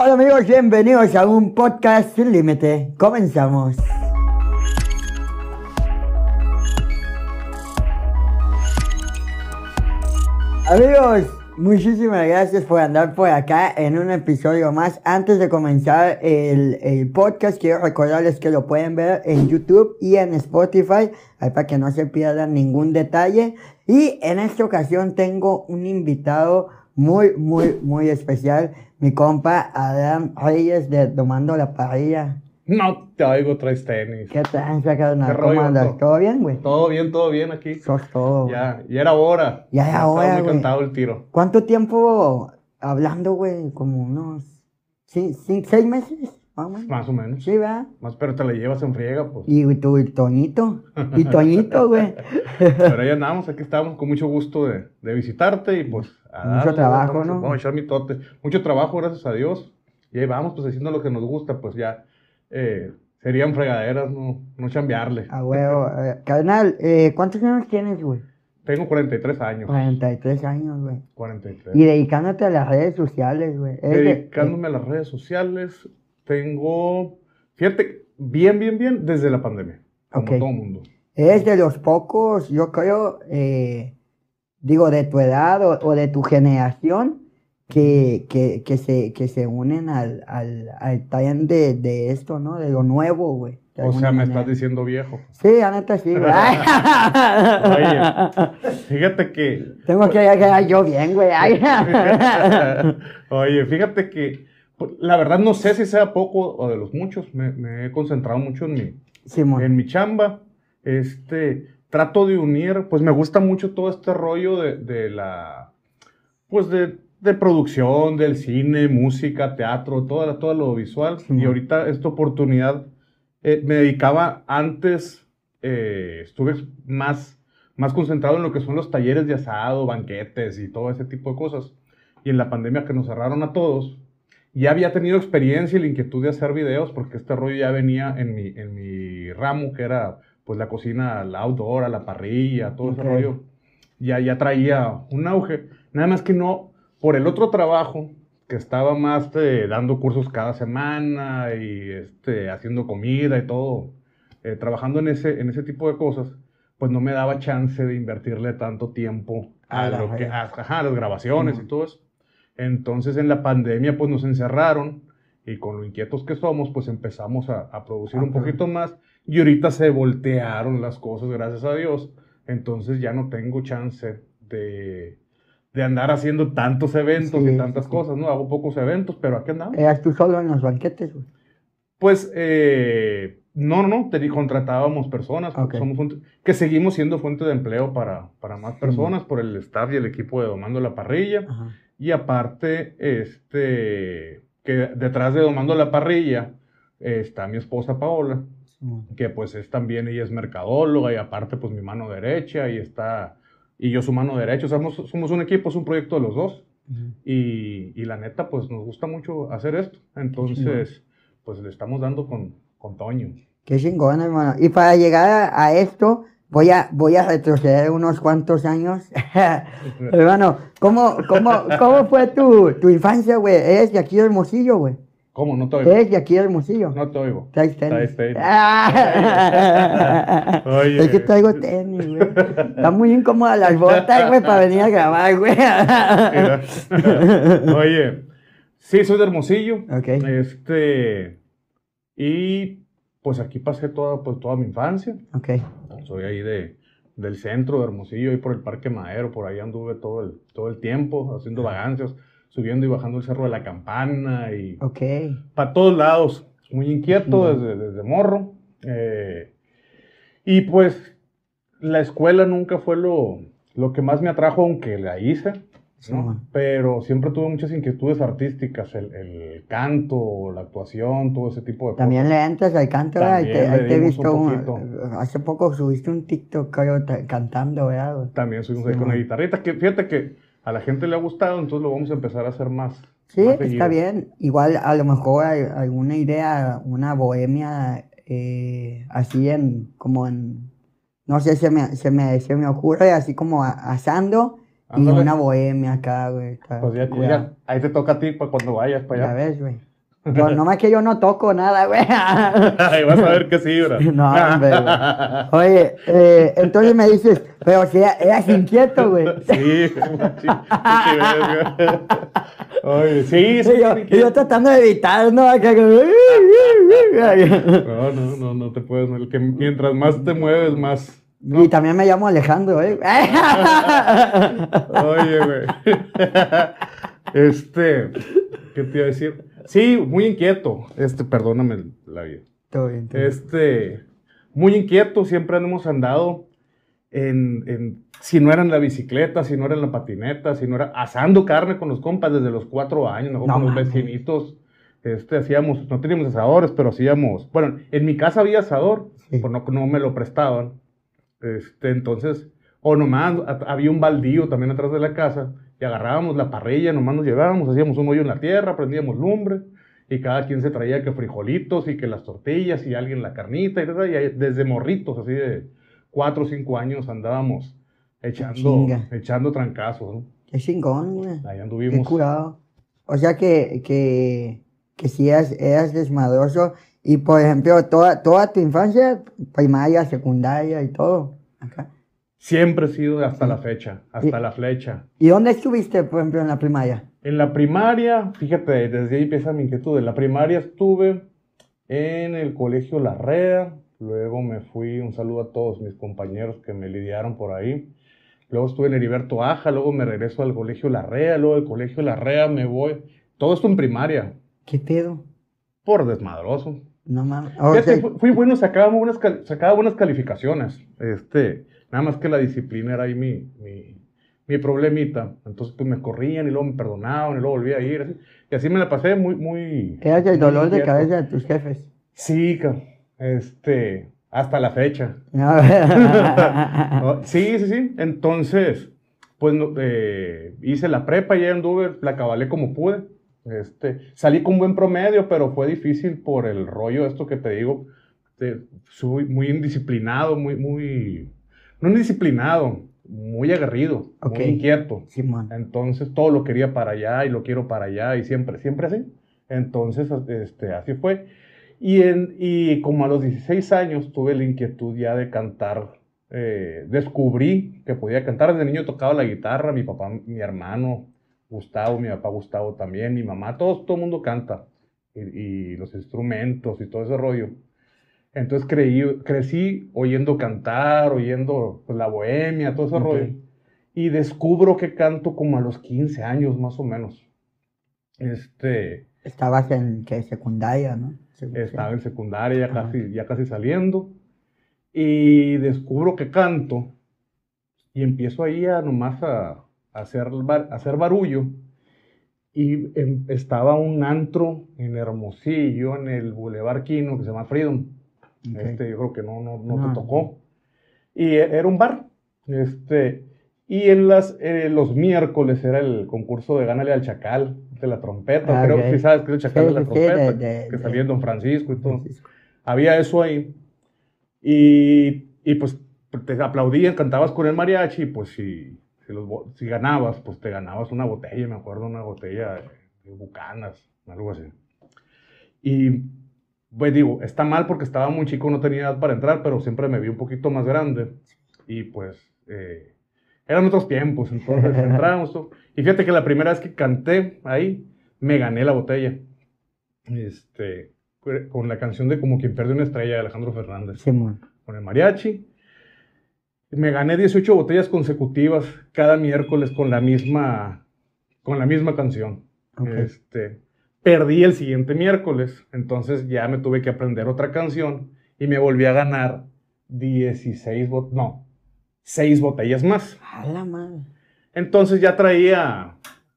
Hola amigos, bienvenidos a un podcast sin límite. Comenzamos. Amigos, muchísimas gracias por andar por acá en un episodio más. Antes de comenzar el, podcast, quiero recordarles que lo pueden ver en YouTube y en Spotify, para que no se pierdan ningún detalle. Y en esta ocasión tengo un invitado muy, muy, muy especial. Mi compa Adam Reyes de Tomando la Parrilla. No te oigo, traes tenis. ¿Qué tal, carnal? ¿Qué ¿Cómo ¿Todo bien, güey? Todo bien, todo bien aquí. Sos todo. Ya, ya era hora. Ya era hora. Estaba muy cantado el tiro. ¿Cuánto tiempo hablando, güey? Como unos. cinco, ¿Seis meses? Ah, más o menos. Sí, ¿verdad? Más, pero te la llevas en friega, pues. Y, tu, y Toñito. Y Toñito, güey. pero ya andamos, aquí estamos con mucho gusto de, visitarte y pues. mucho trabajo, ¿no? Vamos Mucho trabajo, gracias a Dios. Y ahí vamos, pues haciendo lo que nos gusta, pues ya. Eh, serían fregaderas, no, no chambearle. A huevo. Eh, ¿cuántos años tienes, güey? Tengo 43 años. 43 años, güey. 43. Y dedicándote a las redes sociales, güey. Dedicándome a las redes sociales, tengo, fíjate, bien, bien, bien, desde la pandemia, como todo el mundo. Es de los pocos, yo creo, eh, digo, de tu edad o, de tu generación, que, se, que se unen al, al, de, esto, ¿no? De lo nuevo, güey. O sea, me estás diciendo viejo. Sí, la neta sí, güey. Oye, fíjate que... Tengo que pues, yo bien, güey. Oye, fíjate que pues, la verdad no sé si sea poco o de los muchos, me, he concentrado mucho en mi, en mi chamba. Este, trato de unir, pues me gusta mucho todo este rollo de, de la, pues de, de, producción, del cine, música, teatro, todo, todo lo visual. y ahorita esta oportunidad, eh, me dedicaba antes, eh, estuve más, más concentrado en lo que son los talleres de asado, banquetes y todo ese tipo de cosas. Y en la pandemia que nos cerraron a todos, ya había tenido experiencia y la inquietud de hacer videos, porque este rollo ya venía en mi, en mi ramo, que era pues la cocina, la outdoor, la parrilla, todo ese rollo. Ya, ya traía un auge. Nada más que no, por el otro trabajo, que estaba más eh, dando cursos cada semana y este, haciendo comida y todo, eh, trabajando en ese, en ese tipo de cosas, pues no me daba chance de invertirle tanto tiempo a, lo que, a, las grabaciones y todo eso. Entonces en la pandemia pues nos encerraron y con lo inquietos que somos pues empezamos a, producir ah, un poquito más y ahorita se voltearon las cosas gracias a Dios. Entonces ya no tengo chance de, de andar haciendo tantos eventos y tantas cosas, ¿no? Hago pocos eventos, pero ¿a qué andamos. ¿Eras eh, tú solo en los banquetes? Pues eh, no, no, te, contratábamos personas, que seguimos siendo fuente de empleo para, más personas por el staff y el equipo de Domando la Parrilla. Y aparte, este, que detrás de Domando la Parrilla eh, está mi esposa Paola, que pues es también, ella es mercadóloga y aparte pues mi mano derecha y está, y yo su mano derecha, somos, somos un equipo, es un proyecto de los dos. y, la neta, pues nos gusta mucho hacer esto. Entonces, pues le estamos dando con, con Toño. Qué chingona hermano. Y para llegar a esto, voy a, voy a retroceder unos cuantos años. Hermano, ¿cómo, cómo, cómo fue tu, tu infancia, güey? Es de aquí de Hermosillo, güey? ¿Cómo? No te oigo. Es de aquí de Hermosillo? No te oigo. Traes tenis. Oye. Es que traigo tenis, güey. Está muy incómoda las botas, güey, para venir a grabar, güey. Oye, sí, soy de Hermosillo. Ok. Este, y pues aquí pasé toda, pues, toda mi infancia. Ok soy ahí de, del centro de Hermosillo, y por el Parque Madero, por ahí anduve todo el, todo el tiempo haciendo vagancias, subiendo y bajando el Cerro de la Campana y... Para todos lados, muy inquieto desde, desde, morro. Eh, y pues la escuela nunca fue lo, lo que más me atrajo, aunque la hice. Pero siempre tuve muchas inquietudes artísticas, el, el, canto, la actuación, todo ese tipo de cosas. También le entras al canto, ¿verdad? Ahí te, he visto hace poco subiste un TikTok, creo, cantando, ¿verdad? También subimos un ahí con la guitarrita, que fíjate que a la gente le ha gustado, entonces lo vamos a empezar a hacer más. Sí, está bien. Igual a lo mejor hay alguna idea, una bohemia eh, así en, como en, no sé, se me, se me, se me ocurre así como asando y una bohemia acá, güey. Pues ya, ya, ahí te toca a ti pues, cuando vayas para allá. Ya ves, güey. no más que yo no toco nada, güey. Ahí vas a ver que sí, bro. No, hombre, güey. Oye, eh, entonces me dices, pero si e-, eras inquieto, güey. Sí, Oye, sí, sí. Y yo, tratando de evitar, ¿no? no, no, no, no te puedes. mientras más te mueves, más y también me llamo Alejandro, ¿eh? Oye, güey. Este, ¿qué te iba a decir? Sí, muy inquieto. Este, perdóname la vida. Todo bien. Este, muy inquieto, siempre hemos andado en, si no era en la bicicleta, si no era en la patineta, si no era asando carne con los compas desde los cuatro años, con los vecinitos. Este, hacíamos, no teníamos asadores, pero hacíamos, bueno, en mi casa había asador, pues no me lo prestaban este, entonces, o nomás había un baldío también atrás de la casa y agarrábamos la parrilla, nomás nos llevábamos, hacíamos un hoyo en la tierra, prendíamos lumbre y cada quien se traía que frijolitos y que las tortillas y alguien la carnita y, desde morritos así de 4 o cinco años andábamos echando, echando trancazos. Qué chingón, güey. Ahí anduvimos. Qué curado. O sea que, que, que si eras, eras desmadroso y por ejemplo, toda, toda tu infancia, primaria, secundaria y todo. Siempre he sido hasta la fecha, hasta la flecha. ¿Y dónde estuviste, por ejemplo, en la primaria? En la primaria, fíjate, desde ahí empieza mi inquietud. En la primaria estuve en el colegio La Rea, luego me fui, un saludo a todos mis compañeros que me lidiaron por ahí. Luego estuve en Heriberto Aja, luego me regreso al colegio La Rea, luego del colegio La Rea me voy. Todo esto en primaria. ¿Qué pedo? Por desmadroso. No mames. fui, bueno, sacaba buenas, sacaba buenas calificaciones. Este, nada más que la disciplina era ahí mi, mi, problemita. Entonces, pues me corrían y luego me perdonaban y luego volvía a ir. Y así me la pasé muy, muy. haya el dolor de cabeza de tus jefes. Sí, este, hasta la fecha. Ah, oh, sí, sí, sí. Entonces, pues eh, hice la prepa y anduve, la cabalé como pude este, salí con buen promedio, pero fue difícil por el rollo, esto que te digo. soy muy indisciplinado, muy, muy. No indisciplinado, muy aguerrido, muy inquieto. Entonces todo lo quería para allá y lo quiero para allá y siempre, siempre así. Entonces, este, así fue. Y, como a los 16 años tuve la inquietud ya de cantar eh, descubrí que podía cantar. Desde niño tocaba la guitarra, mi papá, mi hermano Gustavo, mi papá Gustavo también, mi mamá, todos, todo el mundo canta. Y, los instrumentos y todo ese rollo. Entonces creí, crecí oyendo cantar, oyendo pues, la bohemia, todo ese rollo. Y descubro que canto como a los 15 años más o menos. Este, Estabas en ¿qué? secundaria, ¿no? Estaba en secundaria, ya casi, ya casi saliendo. Y descubro que canto y empiezo ahí a nomás a, hacer, hacer barullo. Y em, estaba un antro en Hermosillo, en el Boulevard Quino, que se llama Freedom. Este, yo creo que no, no, te tocó. Y e, era un bar. Este, y en las, eh, los miércoles era el concurso de Gánale al Chacal, de la trompeta. Ah, creo que sabes que es el Chacal de la trompeta, que salía en Don Francisco y todo. Había eso ahí. Y, y pues te aplaudían, cantabas con el mariachi, pues sí si, ganabas, mm. pues te ganabas una botella, me acuerdo, una botella de bucanas, algo así. Y, pues digo, está mal porque estaba muy chico, no tenía edad para entrar, pero siempre me vi un poquito más grande. Y pues, eh, eran otros tiempos, entonces entramos. Y fíjate que la primera vez que canté ahí, me gané la botella. Este, con la canción de Como quien pierde una estrella de Alejandro Fernández. Sí, con el mariachi me gané 18 botellas consecutivas cada miércoles con la misma, con la misma canción. Este, perdí el siguiente miércoles, entonces ya me tuve que aprender otra canción y me volví a ganar 16 botellas, no, 6 botellas más. Entonces ya traía,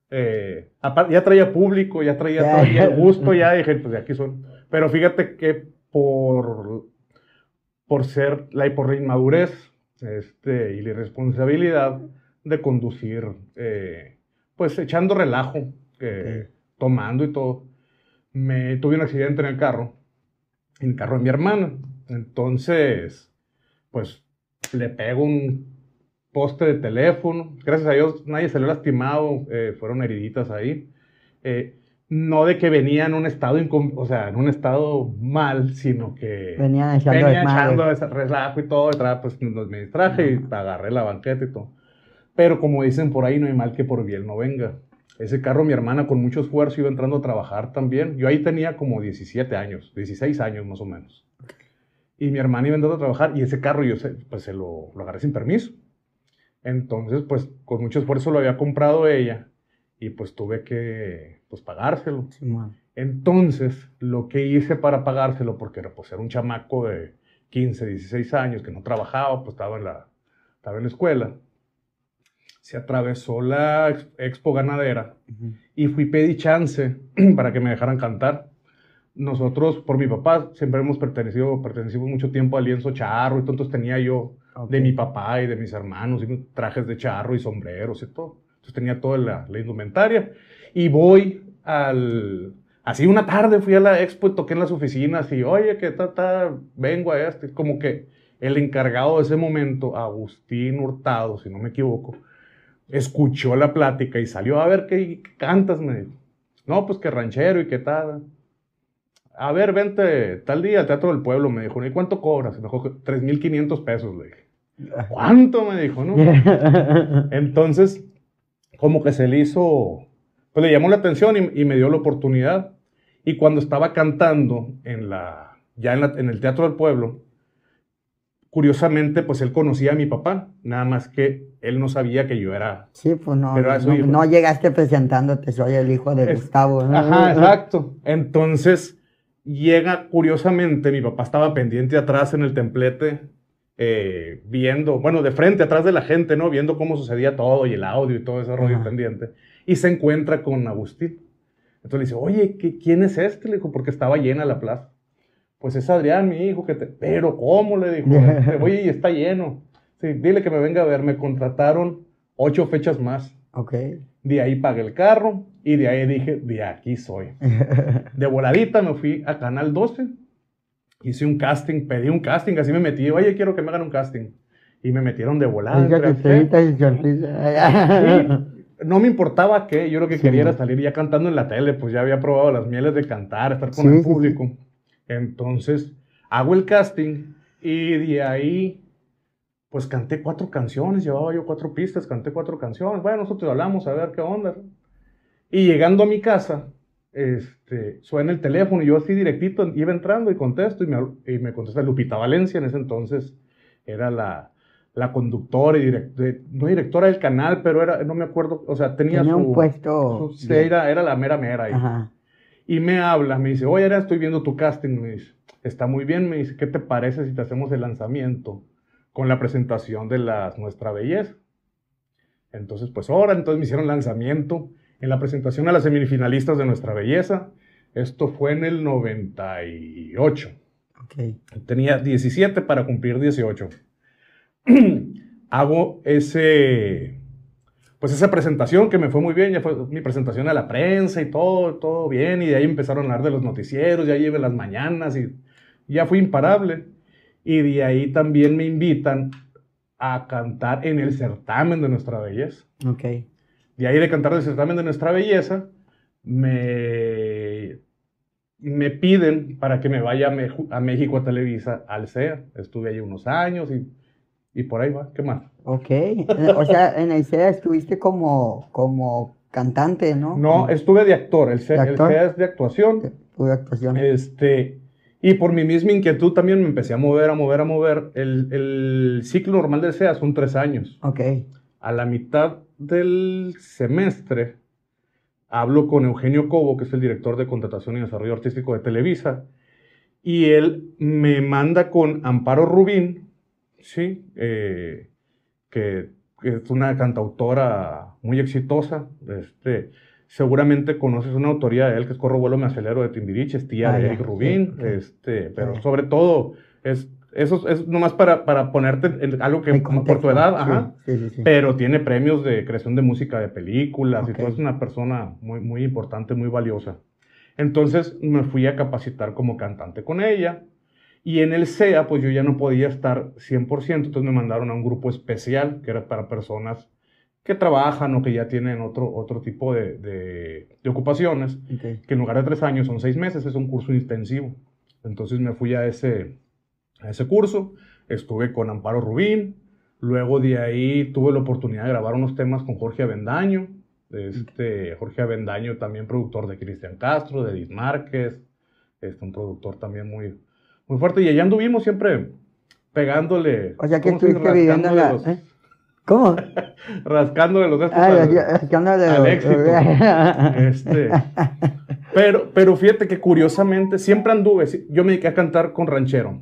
eh, ya traía público, ya traía, gusto, ya dije, pues de aquí son. Pero fíjate que por, por ser, la por inmadurez, y este, la irresponsabilidad de conducir, eh, pues echando relajo, eh, tomando y todo. Me tuve un accidente en el carro, en el carro de mi hermana. Entonces, pues le pego un poste de teléfono. Gracias a Dios nadie ha lastimado, eh, fueron heriditas ahí no de que venía en un estado, o sea, en un estado mal, sino que venía echando, venía ese relajo y todo, pues, y pues me distraje y agarré la banqueta y todo. Pero como dicen por ahí, no hay mal que por bien no venga. Ese carro mi hermana con mucho esfuerzo iba entrando a trabajar también. Yo ahí tenía como 17 años, 16 años más o menos. Y mi hermana iba entrando a trabajar y ese carro yo se, pues se lo, lo agarré sin permiso. Entonces, pues con mucho esfuerzo lo había comprado ella y pues tuve que pues pagárselo. Entonces, lo que hice para pagárselo, porque pues, era un chamaco de 15, 16 años que no trabajaba, pues estaba en la, la escuela, se atravesó la expo ganadera y fui pedí chance para que me dejaran cantar. Nosotros, por mi papá, siempre hemos pertenecido, pertenecimos mucho tiempo al lienzo charro y entonces tenía yo de mi papá y de mis hermanos trajes de charro y sombreros y todo. Entonces tenía toda la, indumentaria. Y voy al, así una tarde fui a la expo y toqué en las oficinas y, oye, ¿qué tal? vengo a este. Como que el encargado de ese momento, Agustín Hurtado, si no me equivoco, escuchó la plática y salió a ver qué, cantas, me dijo. No, pues que ranchero y qué tal. A ver, vente tal día al Teatro del Pueblo, me dijo. ¿Y cuánto cobras? Me dijo, 3.500 pesos, le dije. ¿Cuánto? Me dijo, ¿no? Entonces, como que se le hizo, pues le llamó la atención y, me dio la oportunidad. Y cuando estaba cantando en la, ya en, el Teatro del Pueblo, curiosamente, pues él conocía a mi papá, nada más que él no sabía que yo era. Sí, pues no, no, llegaste presentándote, soy el hijo de Gustavo. Ajá, exacto. Entonces llega curiosamente, mi papá estaba pendiente atrás en el templete eh, viendo, bueno, de frente, atrás de la gente, ¿no? Viendo cómo sucedía todo y el audio y todo ese rollo pendiente. Y se encuentra con Agustín. Entonces le dice, oye, ¿quién es este? Le dijo, porque estaba llena la plaza. Pues es Adrián, mi hijo, que te... Pero, ¿cómo? Le dijo, oye, está lleno. Sí, dile que me venga a ver. Me contrataron ocho fechas más. Ok. De ahí pagué el carro y de ahí dije, de aquí soy. De voladita me fui a Canal 12 hice un casting, pedí un casting, así me metí, oye, quiero que me hagan un casting. Y me metieron de volada. no me importaba qué, yo lo que quería era salir ya cantando en la tele, pues ya había probado las mieles de cantar, estar con el público. Entonces, hago el casting y de ahí, pues canté cuatro canciones, llevaba yo cuatro pistas, canté cuatro canciones. Bueno, nosotros hablamos a ver qué onda. Y llegando a mi casa, este, suena el teléfono y yo así directito iba entrando y contesto y me, contesta Lupita Valencia, en ese entonces era la, la conductora y no directora del canal, pero era, no me acuerdo, o sea, tenía, su, un puesto. era, era, la mera mera ahí. Y me habla, me dice, oye, ahora estoy viendo tu casting, me dice, está muy bien, me dice, ¿qué te parece si te hacemos el lanzamiento con la presentación de las Nuestra Belleza? Entonces, pues ahora, entonces me hicieron lanzamiento en la presentación a las semifinalistas de Nuestra Belleza. Esto fue en el 98. Tenía 17 para cumplir 18. Hago ese, pues esa presentación que me fue muy bien, ya fue mi presentación a la prensa y todo, todo bien, y de ahí empezaron a hablar de los noticieros, ya lleve las mañanas y ya fui imparable. Y de ahí también me invitan a cantar en el certamen de nuestra belleza. Okay. Y ahí de cantar del también de nuestra belleza, me, me piden para que me vaya a, México a Televisa, al CEA. Estuve ahí unos años y, y por ahí va, ¿qué más? Ok, o sea, en el CEA estuviste como, como cantante, ¿no? No, estuve de actor, el CEA, e es de actuación. De actuación. Este, y por mi misma inquietud también me empecé a mover, a mover, a mover. El, el ciclo normal del CEA son tres años. Ok a la mitad del semestre, hablo con Eugenio Cobo, que es el director de contratación y desarrollo artístico de Televisa, y él me manda con Amparo Rubín, ¿sí? Eh, que es una cantautora muy exitosa, este, seguramente conoces una autoría de él que es Corro Vuelo Me Acelero de Timbiriche, es tía ah, de Eric Rubín, este, pero sobre todo es eso es nomás para, para ponerte algo que por tu edad, ajá, pero tiene premios de creación de música de películas y todo, es una persona muy, muy importante, muy valiosa. Entonces me fui a capacitar como cantante con ella y en el SEA pues yo ya no podía estar 100%, entonces me mandaron a un grupo especial que era para personas que trabajan o que ya tienen otro, otro tipo de, de, ocupaciones, que en lugar de tres años son seis meses, es un curso intensivo. Entonces me fui a ese, a ese curso. Estuve con Amparo Rubín. Luego de ahí tuve la oportunidad de grabar unos temas con Jorge Avendaño. Este, Jorge Avendaño, también productor de Cristian Castro, de Edith Márquez. Este, un productor también muy, muy fuerte. Y allá anduvimos siempre pegándole. O sea que ¿Cómo? Rascándole los dedos este. Pero, pero fíjate que curiosamente siempre anduve. Yo me dediqué a cantar con ranchero.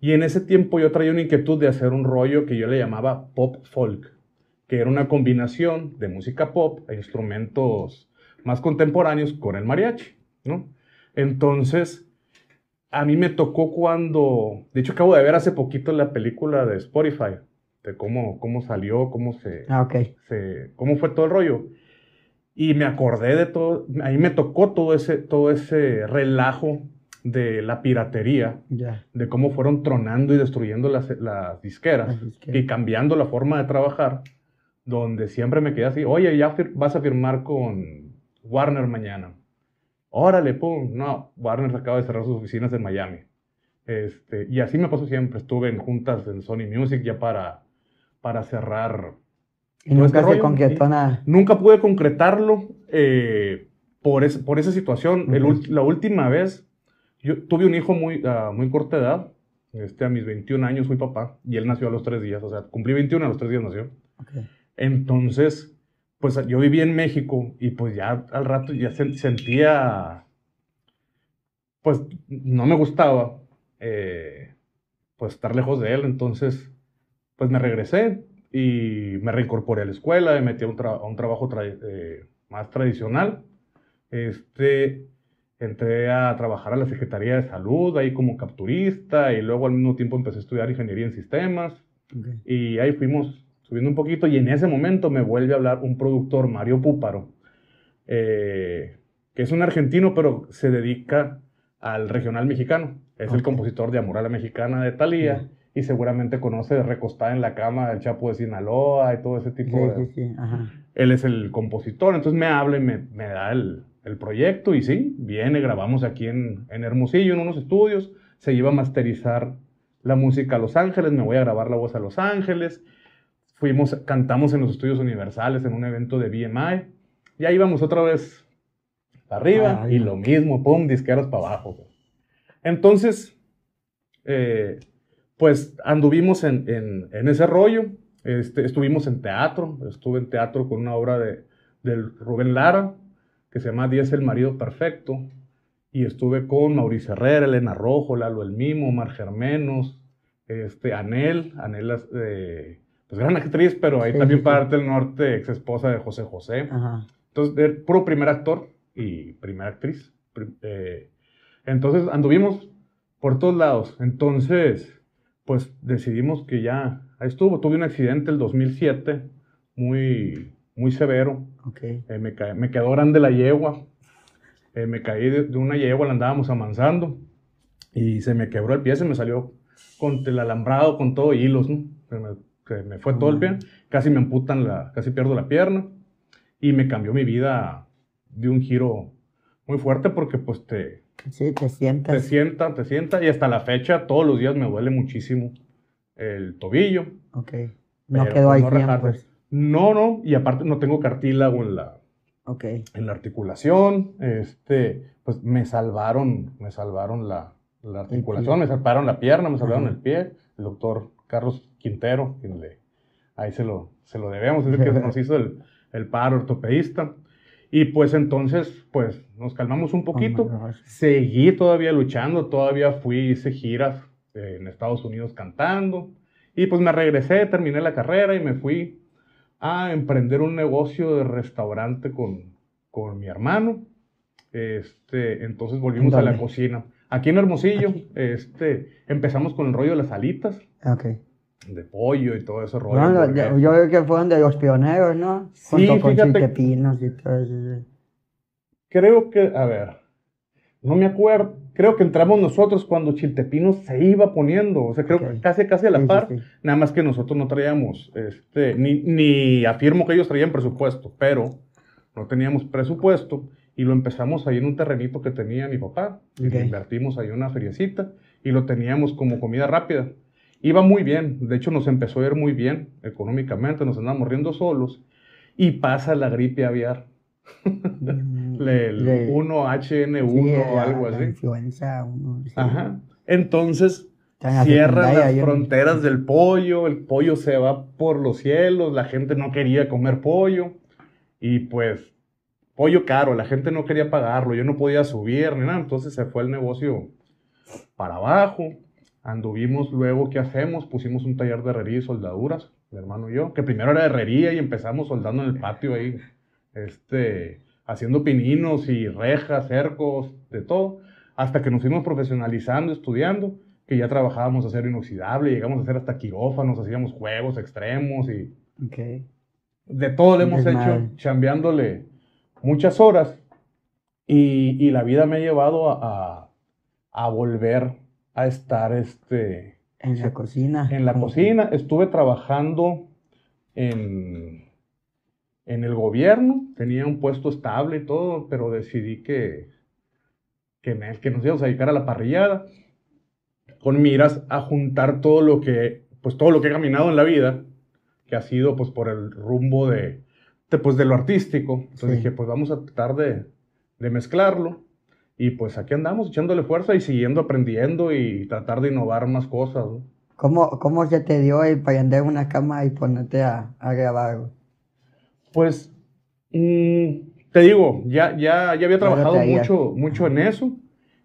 Y en ese tiempo yo traía una inquietud de hacer un rollo que yo le llamaba pop folk, que era una combinación de música pop e instrumentos más contemporáneos con el mariachi, Entonces, a mí me tocó cuando. De hecho, acabo de ver hace poquito la película de Spotify de este, cómo, cómo salió, cómo se, ah, se, cómo fue todo el rollo. Y me acordé de todo, ahí me tocó todo ese, todo ese relajo de la piratería, de cómo fueron tronando y destruyendo las, disqueras, y cambiando la forma de trabajar, donde siempre me quedé así, oye, ya vas a firmar con Warner mañana. Órale, pum, no, Warner acaba de cerrar sus oficinas en Miami. Este, y así me pasó siempre, estuve en juntas en Sony Music ya para para cerrar. Y nunca pues, se concretó nada. Nunca pude concretarlo eh, por, por esa situación. la última vez, yo tuve un hijo muy, ah, muy corta edad. Este, a mis 21 años fui papá y él nació a los 3 días. O sea, cumplí 21, a los 3 días nació. Entonces, pues yo viví en México y pues ya al rato ya sentía, pues no me gustaba, eh, pues estar lejos de él. Entonces, pues me regresé y me reincorporé a la escuela, me metí a un, trabajo eh, más tradicional. Este, entré a trabajar a la Secretaría de Salud, ahí como capturista, y luego al mismo tiempo empecé a estudiar ingeniería en sistemas. Y ahí fuimos subiendo un poquito, y en ese momento me vuelve a hablar un productor, Mario Púparo, eh, que es un argentino, pero se dedica al regional mexicano. Es el compositor de Amor a la Mexicana de Talía y seguramente conoce Recostada en la cama el Chapo de Sinaloa y todo ese tipo sí, de... Sí, sí, Él es el compositor, entonces me habla y me, me da el, el, proyecto y sí, viene, grabamos aquí en, en Hermosillo, en unos estudios, se iba a masterizar la música a Los Ángeles, me voy a grabar la voz a Los Ángeles, fuimos, cantamos en los estudios universales en un evento de BMI y ahí vamos otra vez para arriba y lo mismo, pum, disqueros para abajo. Entonces, eh, pues anduvimos en, ese rollo. Este, estuvimos en teatro, estuve en teatro con una obra de, Rubén Lara, que se llama Diez el marido perfecto, y estuve con Mauricio Herrera, Elena Rojo, Lalo El Mimo, Mar Germenos, este, Anel, Anel, eh, pues gran actriz, pero ahí también parte del norte, ex esposa de José José. Entonces, puro primer actor y primera actriz. Eh, entonces, anduvimos por todos lados. Entonces, pues decidimos que ya ahí estuvo. Tuve un accidente el 2007, muy, muy severo. Okay. Eh, me, me, quedó grande la yegua. Eh, me caí de, una yegua, la andábamos amansando. Y se me quebró el pie, se me salió con el alambrado, con todo hilos, Se me, fue todo el pie. Casi me amputan, la, casi pierdo la pierna. Y me cambió mi vida de un giro muy fuerte porque pues te, Sí, te sientas. Te sienta, te sienta. Y hasta la fecha, todos los días me duele muchísimo el tobillo. Ok. No quedó pues, ahí pues. no, no, Y aparte no tengo cartílago en la, okay. en la articulación. Este, pues me salvaron, me salvaron la, articulación, me salvaron la pierna, me salvaron el pie. El doctor Carlos Quintero, ahí se lo, se lo debemos, es el que nos hizo el, el paro ortopedista. Y pues entonces, pues nos calmamos un poquito. seguí todavía luchando, todavía fui, hice giras eh, en Estados Unidos cantando. Y pues me regresé, terminé la carrera y me fui a emprender un negocio de restaurante con, con mi hermano. Este, entonces volvimos a la cocina. Aquí en Hermosillo, este, empezamos con el rollo de las alitas. Okay de pollo y todo ese rollo. yo creo que fueron de los pioneros, ¿no? Sí, y todo Creo que, a ver, no me acuerdo, creo que entramos nosotros cuando Chiltepinos se iba poniendo, o sea, creo que casi, casi a la par, nada más que nosotros no traíamos, este, ni, ni afirmo que ellos traían presupuesto, pero no teníamos presupuesto y lo empezamos ahí en un terrenito que tenía mi papá, invertimos ahí una feriecita y lo teníamos como comida rápida. Iba muy bien, de hecho nos empezó a ir muy bien económicamente, nos andamos riendo solos y pasa la gripe aviar. Mm, el 1HN1 o algo así. La influenza. Ajá. Entonces cierran las fronteras del pollo, el pollo se va por los cielos, la gente no quería comer pollo y pues pollo caro, la gente no quería pagarlo, yo no podía subir ni nada, entonces se fue el negocio para abajo. Anduvimos luego, ¿qué hacemos? Pusimos un taller de herrería y soldaduras, mi hermano y yo, que primero era herrería y empezamos soldando en el patio ahí, este, haciendo pininos y rejas, cercos, de todo, hasta que nos fuimos profesionalizando, estudiando, que ya trabajábamos a hacer inoxidable, llegamos a hacer hasta quirófanos, hacíamos juegos extremos y... De todo lo hemos hecho, chambeándole muchas horas y, y, la vida me ha llevado a, a volver a estar este, en la cocina. En la cocina. Estuve trabajando en, el gobierno. Tenía un puesto estable y todo, pero decidí que, que, nos íbamos a dedicar a la parrillada con miras a juntar todo lo que, pues todo lo que he caminado en la vida, que ha sido pues por el rumbo de, pues de lo artístico. Entonces dije, pues vamos a tratar de, de mezclarlo. Y pues aquí andamos echándole fuerza y siguiendo aprendiendo y tratar de innovar más cosas. ¿Cómo, ¿Cómo, se te dio el en una cama y ponerte a, grabar? Pues, mm, te digo, ya, ya, ya había trabajado mucho, mucho en eso.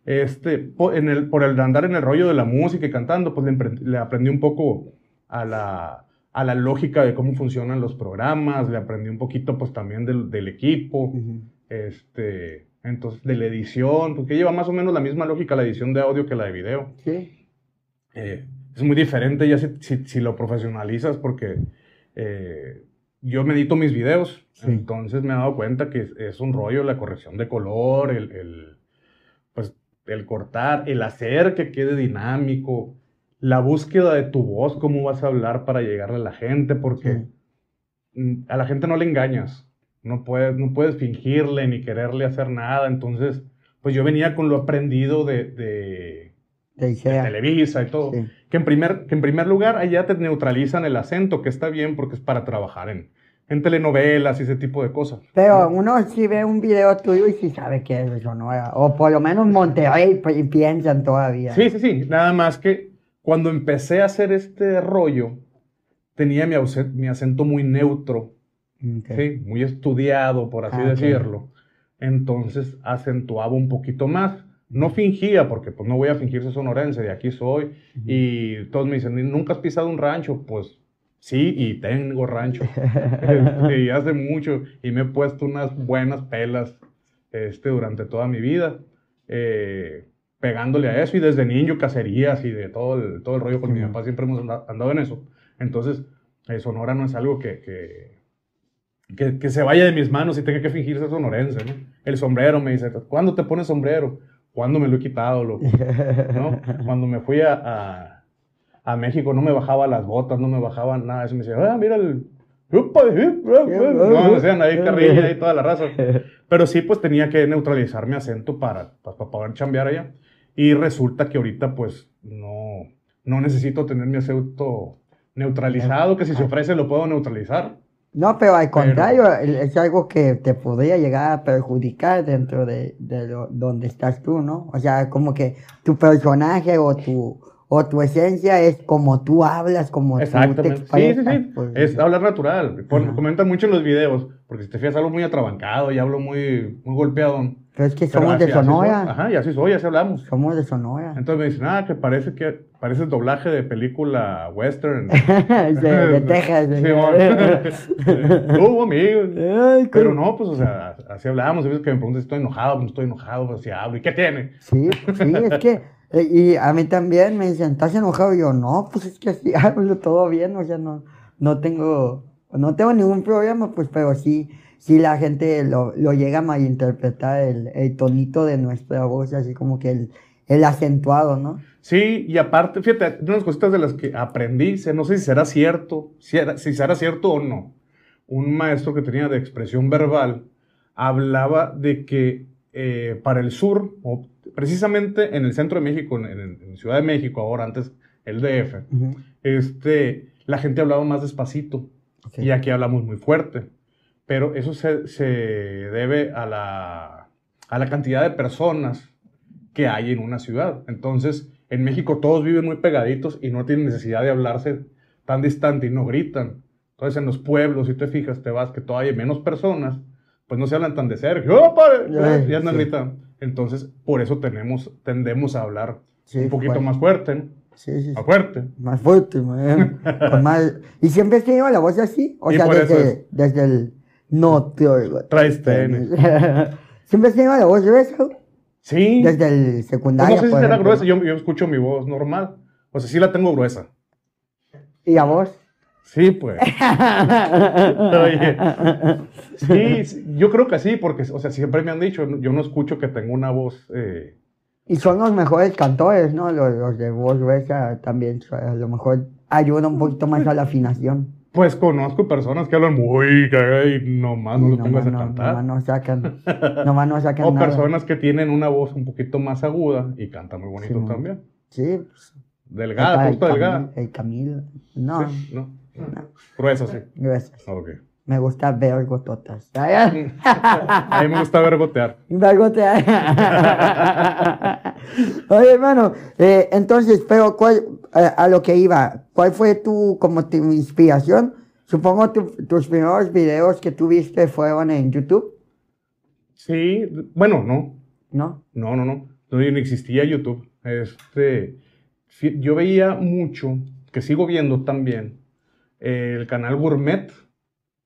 Este, por, el, por andar en el rollo de la música y cantando, pues le, aprendí un poco a la, a la lógica de cómo funcionan los programas, le aprendí un poquito pues también del, equipo, este, entonces, de la edición, porque lleva más o menos la misma lógica la edición de audio que la de video. Sí. Eh, es muy diferente ya si, lo profesionalizas porque eh, yo edito mis videos, entonces me he dado cuenta que es, un rollo la corrección de color, el, pues, el cortar, el hacer que quede dinámico, la búsqueda de tu voz, cómo vas a hablar para llegarle a la gente, porque mm, a la gente no le engañas. No puedes, no puedes fingirle ni quererle hacer nada. Entonces, pues yo venía con lo aprendido de, de, Televisa y todo. Que, en primer, que en primer lugar, allá te neutralizan el acento, que está bien porque es para trabajar en, en telenovelas y ese tipo de cosas. Pero uno sí ve un video tuyo y sí sabe que es Sonora. O por lo menos Monterrey pues, y piensan todavía. Sí, sí, sí. Nada más que cuando empecé a hacer este rollo, tenía mi acento muy neutro ¿sí? Muy estudiado, por así ah, decirlo. Entonces acentuaba un poquito más. No fingía, porque pues no voy a fingirse sonorense, de aquí soy. Y todos me dicen, ¿nunca has pisado un rancho? Pues sí, y tengo rancho. y hace mucho, y me he puesto unas buenas pelas este, durante toda mi vida. Eh, pegándole a eso y desde niño cacerías y de todo el, todo el rollo, Con mi papá siempre hemos andado en eso. Entonces, eh, Sonora no es algo que que, que, se vaya de mis manos y tenga que fingirse sonorense, El sombrero me dice, ¿cuándo te pones sombrero? ¿Cuándo me lo he quitado, loco? Cuando me fui a, a, México no me bajaba las botas, no me bajaba nada. Eso me decía, ah, mira el... Eh, eh, eh". No, decían ahí carrilla y toda la raza. Pero sí, pues tenía que neutralizar mi acento para, para, pues, para poder chambear allá. Y resulta que ahorita, pues, no, no necesito tener mi acento neutralizado, que si se ah. ofrece lo puedo neutralizar. No, pero al contrario, es algo que te podría llegar a perjudicar dentro de, lo, donde estás tú, ¿no? O sea, como que tu personaje o tu, o tu esencia es como tú hablas, como tú te expresas. Sí, sí, sí. es pues, hablar natural. comentan mucho en los videos, porque si te fijas, hablo muy atrabancado y hablo muy, muy golpeado. Pero es que somos de Sonora. ajá, y así soy, así hablamos. Somos de Sonora. Entonces me dicen, ah, que parece que parece doblaje de película western. de, Texas. Sí, bueno. Ay, Pero no, pues, o sea, así hablamos. A veces que me preguntan si estoy enojado, pues, no estoy enojado, pues así hablo. ¿Y qué tiene? Sí, pues, sí, es que eh, y a mí también me dicen, ¿estás enojado? Y yo, no, pues es que así hablo todo bien, o sea, no, no tengo, no tengo ningún problema, pues, pero sí, sí la gente lo, llega a malinterpretar el, tonito de nuestra voz, así como que el, el acentuado, ¿no? Sí, y aparte, fíjate, de las cositas de las que aprendí, no sé si será cierto, si, era, si será cierto o no, un maestro que tenía de expresión verbal hablaba de que eh, para el sur, o precisamente en el centro de México, en, Ciudad de México, ahora antes el DF, este, la gente hablaba más despacito y aquí hablamos muy fuerte. Pero eso se, se debe a la, a la cantidad de personas que hay en una ciudad. Entonces, en México todos viven muy pegaditos y no tienen necesidad de hablarse tan distante y no gritan. Entonces, en los pueblos, si te fijas, te vas que todavía hay menos personas pues no se hablan tan de Sergio, ¡Oh, padre! Ya es eh, sí. Entonces, por eso tenemos, tendemos a hablar un poquito más fuerte. Sí, sí. Más fuerte. Más fuerte, Y siempre que tenido la voz así. O sea, desde, desde, el. No te oigo. Traes tenis. ¿Siempre has tenido la voz gruesa? Sí. Desde el secundario. Pues no sé si será gruesa, yo, escucho mi voz normal. O sea, sí la tengo gruesa. ¿Y a vos Sí, pues. Oye, sí, yo creo que sí, porque, o sea, siempre me han dicho, yo no escucho que tengo una voz. Eh, y son los mejores cantores, ¿no? Los, de voz gruesa también, a lo mejor ayuda un poquito más a la afinación. Pues conozco personas que hablan muy nomás no lo tengas a cantar. Nomás no sacan, nomás no sacan O personas que tienen una voz un poquito más aguda y cantan muy bonito también. Sí. Pues, delgada, justo delgada. El Camil, no. no grueso sí. Ah, me gusta ver gototas. Ah. A mí me gusta ver gotear. Ver gotear. Oye, hermano, eh, entonces, pero cuál, eh, a, lo que iba, ¿cuál fue tu, como tu inspiración? Supongo tus primeros videos que tuviste fueron en YouTube. Sí, bueno, no. ¿No? No, no, no. No, no existía YouTube. Este, yo veía mucho, que sigo viendo también, el canal Gourmet.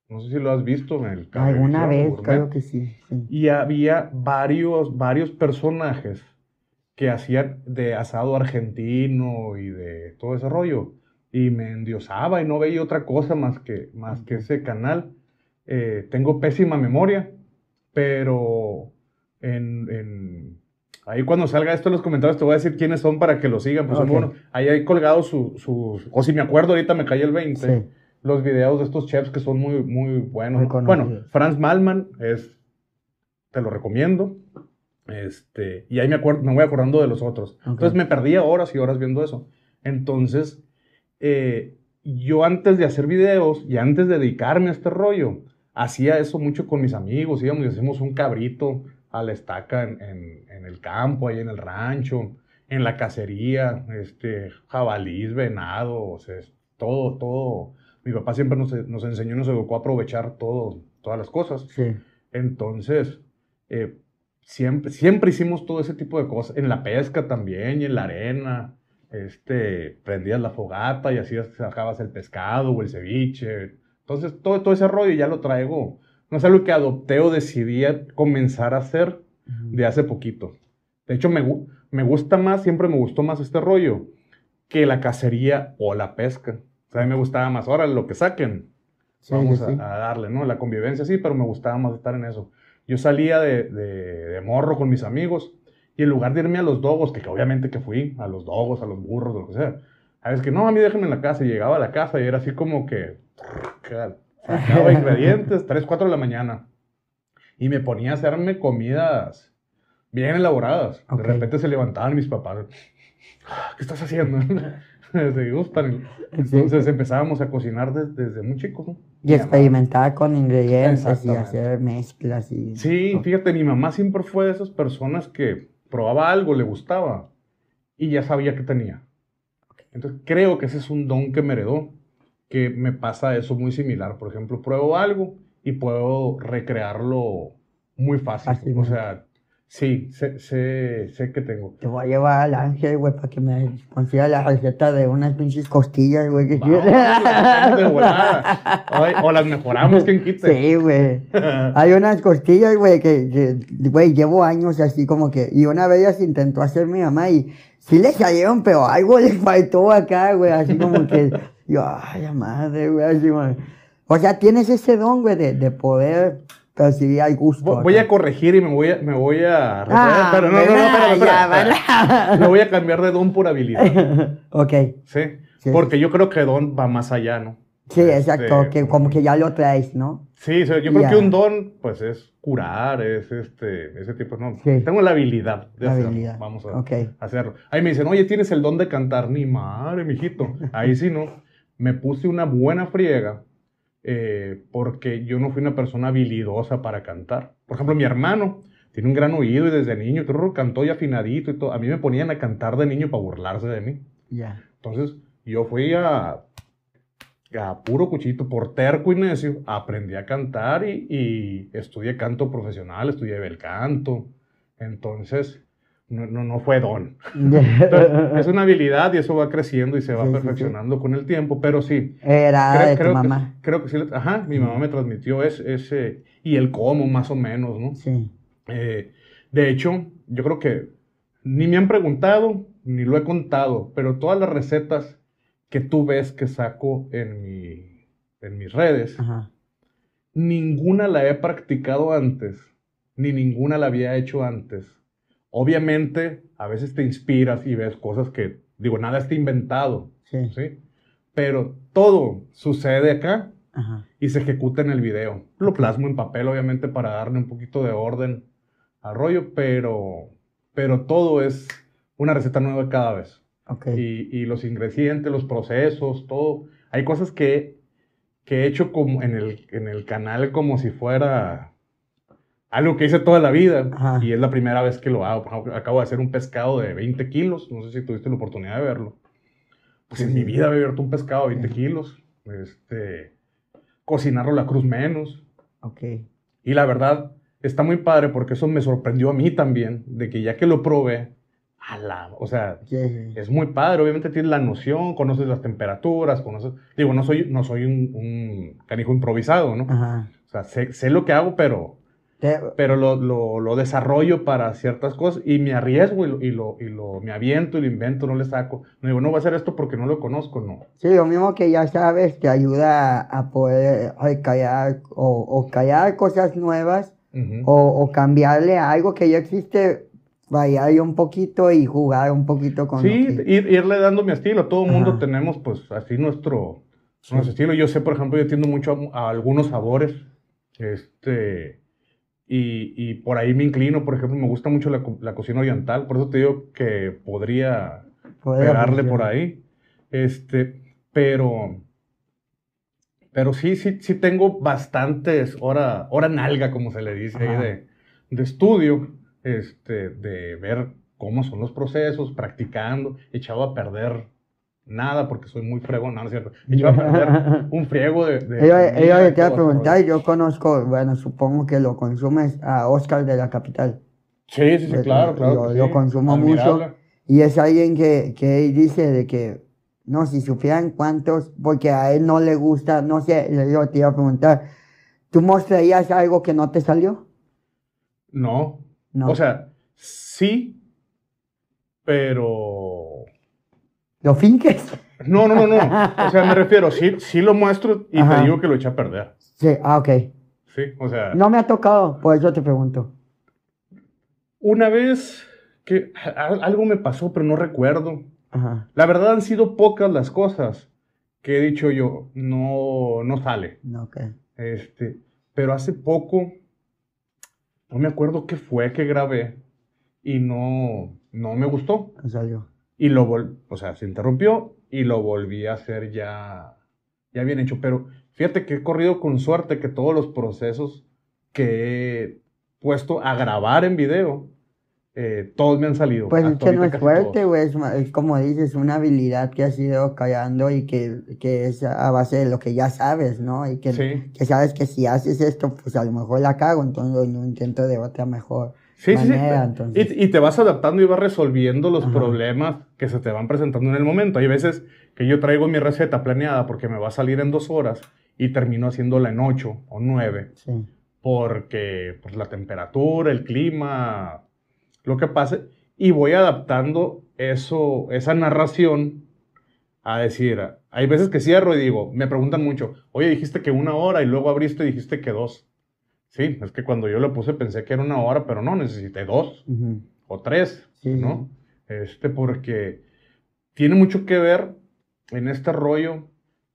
No sé si lo has visto. El Alguna vez, creo que sí, Y había varios, varios personajes que hacían de asado argentino y de todo ese rollo. Y me endiosaba y no veía otra cosa más que, más que ese canal. Eh, tengo pésima memoria, pero en Ahí cuando salga esto en los comentarios te voy a decir quiénes son para que lo sigan. Pues ah, bueno, ahí hay colgado sus, su, o si me acuerdo ahorita me cae el 20, los videos de estos chefs que son muy, muy buenos. bueno, Franz Malman es, te lo recomiendo. Este, y ahí me, acuerdo, me voy acordando de los otros. Entonces me perdía horas y horas viendo eso. Entonces, eh, yo antes de hacer videos y antes de dedicarme a este rollo, hacía eso mucho con mis amigos, íbamos y hacíamos un cabrito a la estaca en, el campo, ahí en el rancho, en la cacería, este, jabalís, venados, es, todo, todo. Mi papá siempre nos, enseñó, nos educó a aprovechar todo, todas las cosas. Sí. Entonces, eh, siempre, siempre hicimos todo ese tipo de cosas, en la pesca también, en la arena, este, prendías la fogata y así sacabas el pescado o el ceviche. Entonces, todo, todo ese rollo ya lo traigo no es algo que adopté o decidí comenzar a hacer de hace poquito. De hecho, me, me gusta más, siempre me gustó más este rollo que la cacería o la pesca. O a mí me gustaba más, ahora lo que saquen, vamos A, darle, ¿no? La convivencia sí, pero me gustaba más estar en eso. Yo salía de, morro con mis amigos y en lugar de irme a los dogos, que, obviamente que fui, a los dogos, a los burros, lo que sea, a veces que no, a mí déjenme en la casa y llegaba a la casa y era así como que, Sacaba ingredientes, 3, 4 de la mañana. Y me ponía a hacerme comidas bien elaboradas. De repente se levantaban mis papás. Ah, ¿Qué estás haciendo? se gustan. Pues, Entonces empezábamos a cocinar desde, muy chicos. Y experimentaba con ingredientes y hacer mezclas. Y... Sí, fíjate, mi mamá siempre fue de esas personas que probaba algo, le gustaba y ya sabía que tenía. Entonces creo que ese es un don que me heredó que me pasa eso muy similar. Por ejemplo, pruebo algo y puedo recrearlo muy fácil. o sea, sí, sé, sé, sé, que tengo. Te voy a llevar al ángel, güey, para que me consiga la receta de unas pinches costillas, güey. Que o, las mejoramos, qué quite. Sí, güey. Hay unas costillas, güey, que, güey, llevo años así como que. Y una vez se intentó hacer mi mamá y sí le salieron, pero algo le faltó acá, güey, así como que yo, ay, madre, güey. O sea, tienes ese don, güey, de, de poder percibir al gusto. Voy, a corregir y me voy a, me voy a ah, no, no, no, voy a cambiar de don por habilidad. ok. Sí, Porque yo creo que don va más allá, ¿no? Sí, este, exacto, que como que ya lo traes, ¿no? Sí, yo creo que un don, pues es curar, es este, ese tipo, no. Tengo la habilidad de Vamos a hacerlo. Ahí me dicen, oye, tienes el don de cantar, ni madre, mijito. Ahí sí, ¿no? me puse una buena friega eh, porque yo no fui una persona habilidosa para cantar. Por ejemplo, mi hermano tiene un gran oído y desde niño cantó y afinadito y todo. A mí me ponían a cantar de niño para burlarse de mí. Ya. Entonces, yo fui a, a puro cuchito, por terco y necio, aprendí a cantar y, y estudié canto profesional, estudié bel canto. Entonces, no, no, fue don. es una habilidad y eso va creciendo y se va perfeccionando con el tiempo, pero sí. Era creo, que, mamá. Creo que sí, ajá, mi mamá me transmitió ese, ese y el cómo más o menos, ¿no? Sí. Eh, de hecho, yo creo que ni me han preguntado, ni lo he contado, pero todas las recetas que tú ves que saco en, mi, en mis redes, ninguna la he practicado antes, ni ninguna la había hecho antes Obviamente, a veces te inspiras y ves cosas que, digo, nada está inventado, ¿sí? Pero todo sucede acá y se ejecuta en el video. Lo plasmo en papel, obviamente, para darle un poquito de orden al rollo, pero, pero todo es una receta nueva cada vez. Y, los ingredientes, los procesos, todo. Hay cosas que, he hecho como en el, en el canal como si fuera algo que hice toda la vida y es la primera vez que lo hago. acabo de hacer un pescado de 20 kilos, no sé si tuviste la oportunidad de verlo. Pues en mi vida he abierto un pescado de 20 kilos, este, cocinarlo la cruz menos. Ok. Y la verdad, está muy padre porque eso me sorprendió a mí también, de que ya que lo probé, a la, o sea, es muy padre. Obviamente tienes la noción, conoces las temperaturas, conoces... Digo, no soy, no soy un, canijo improvisado, ¿no? O sea, sé, sé lo que hago, pero pero lo, lo, desarrollo para ciertas cosas y me arriesgo y lo, y lo, me aviento y lo invento, no le saco. No digo, no voy a hacer esto porque no lo conozco, no. Sí, lo mismo que ya sabes te ayuda a poder callar o, callar cosas nuevas o, cambiarle algo que ya existe, variar un poquito y jugar un poquito con Sí, irle dando mi estilo. Todo el mundo tenemos, pues, así nuestro, estilo. Yo sé, por ejemplo, yo tiendo mucho a, a algunos sabores. Este y, por ahí me inclino, por ejemplo, me gusta mucho la, cocina oriental, por eso te digo que podría esperarle pegarle por ahí. Este, pero, pero sí, sí, sí tengo bastantes horas hora nalga, como se le dice, de, de, estudio, este, de ver cómo son los procesos, practicando, echado a perder nada porque soy muy fregón, no, es cierto. yo iba a aprender un friego de... yo, te iba a preguntar, yo conozco, bueno, supongo que lo consumes a Oscar de la Capital. Sí, sí, sí, pues, claro, claro. Yo, lo consumo mucho. Y es alguien que, que dice de que, no, si supieran cuántos, porque a él no le gusta, no sé, yo te iba a preguntar, ¿tú mostrarías algo que no te salió? No. No. O sea, sí, pero ¿Lo finques? No, no, no, no. O sea, me refiero, sí, lo muestro y te digo que lo eché a perder. Sí, ah, ok. Sí, o sea. No me ha tocado, Pues yo te pregunto. Una vez que algo me pasó, pero no recuerdo. Ajá. La verdad han sido pocas las cosas que he dicho yo, no, no sale. ok. Este, pero hace poco, no me acuerdo qué fue que grabé y no, no me gustó. O sea, yo. Y lo vol o sea, se interrumpió y lo volví a hacer ya, ya bien hecho. Pero fíjate que he corrido con suerte que todos los procesos que he puesto a grabar en video, eh, todos me han salido. Pues es que no es fuerte, güey, es, como dices, una habilidad que has ido callando y que, que, es a base de lo que ya sabes, ¿no? Y que, que sabes que si haces esto, pues a lo mejor la cago, entonces no intento de otra mejor. Sí, Y, te vas adaptando y vas resolviendo los problemas que se te van presentando en el momento. Hay veces que yo traigo mi receta planeada porque me va a salir en dos horas y termino haciéndola en ocho o nueve. Porque pues, la temperatura, el clima, lo que pase. Y voy adaptando eso, esa narración a decir, hay veces que cierro y digo, me preguntan mucho, oye, dijiste que una hora y luego abriste y dijiste que dos. Sí, es que cuando yo lo puse pensé que era una hora, pero no, necesité dos o tres, ¿no? Este, porque tiene mucho que ver en este rollo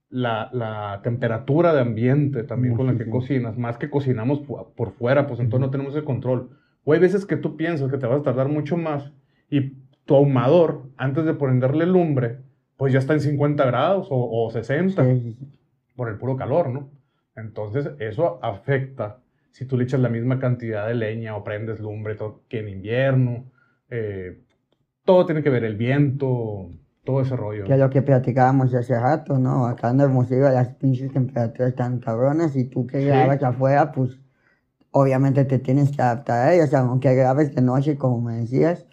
la, temperatura de ambiente también con la que cocinas, más que cocinamos por fuera, pues entonces no tenemos el control. O hay veces que tú piensas que te vas a tardar mucho más y tu ahumador, antes de prenderle lumbre, pues ya está en 50 grados o, 60 por el puro calor, ¿no? Entonces eso afecta si tú le echas la misma cantidad de leña o prendes lumbre que en invierno. Eh, todo tiene que ver, el viento, todo ese rollo. Que es lo que platicábamos hace rato, ¿no? Acá en Hermosillo las pinches temperaturas están cabronas y tú que grabas afuera, pues obviamente te tienes que adaptar a ellas, aunque grabes de noche, como me decías,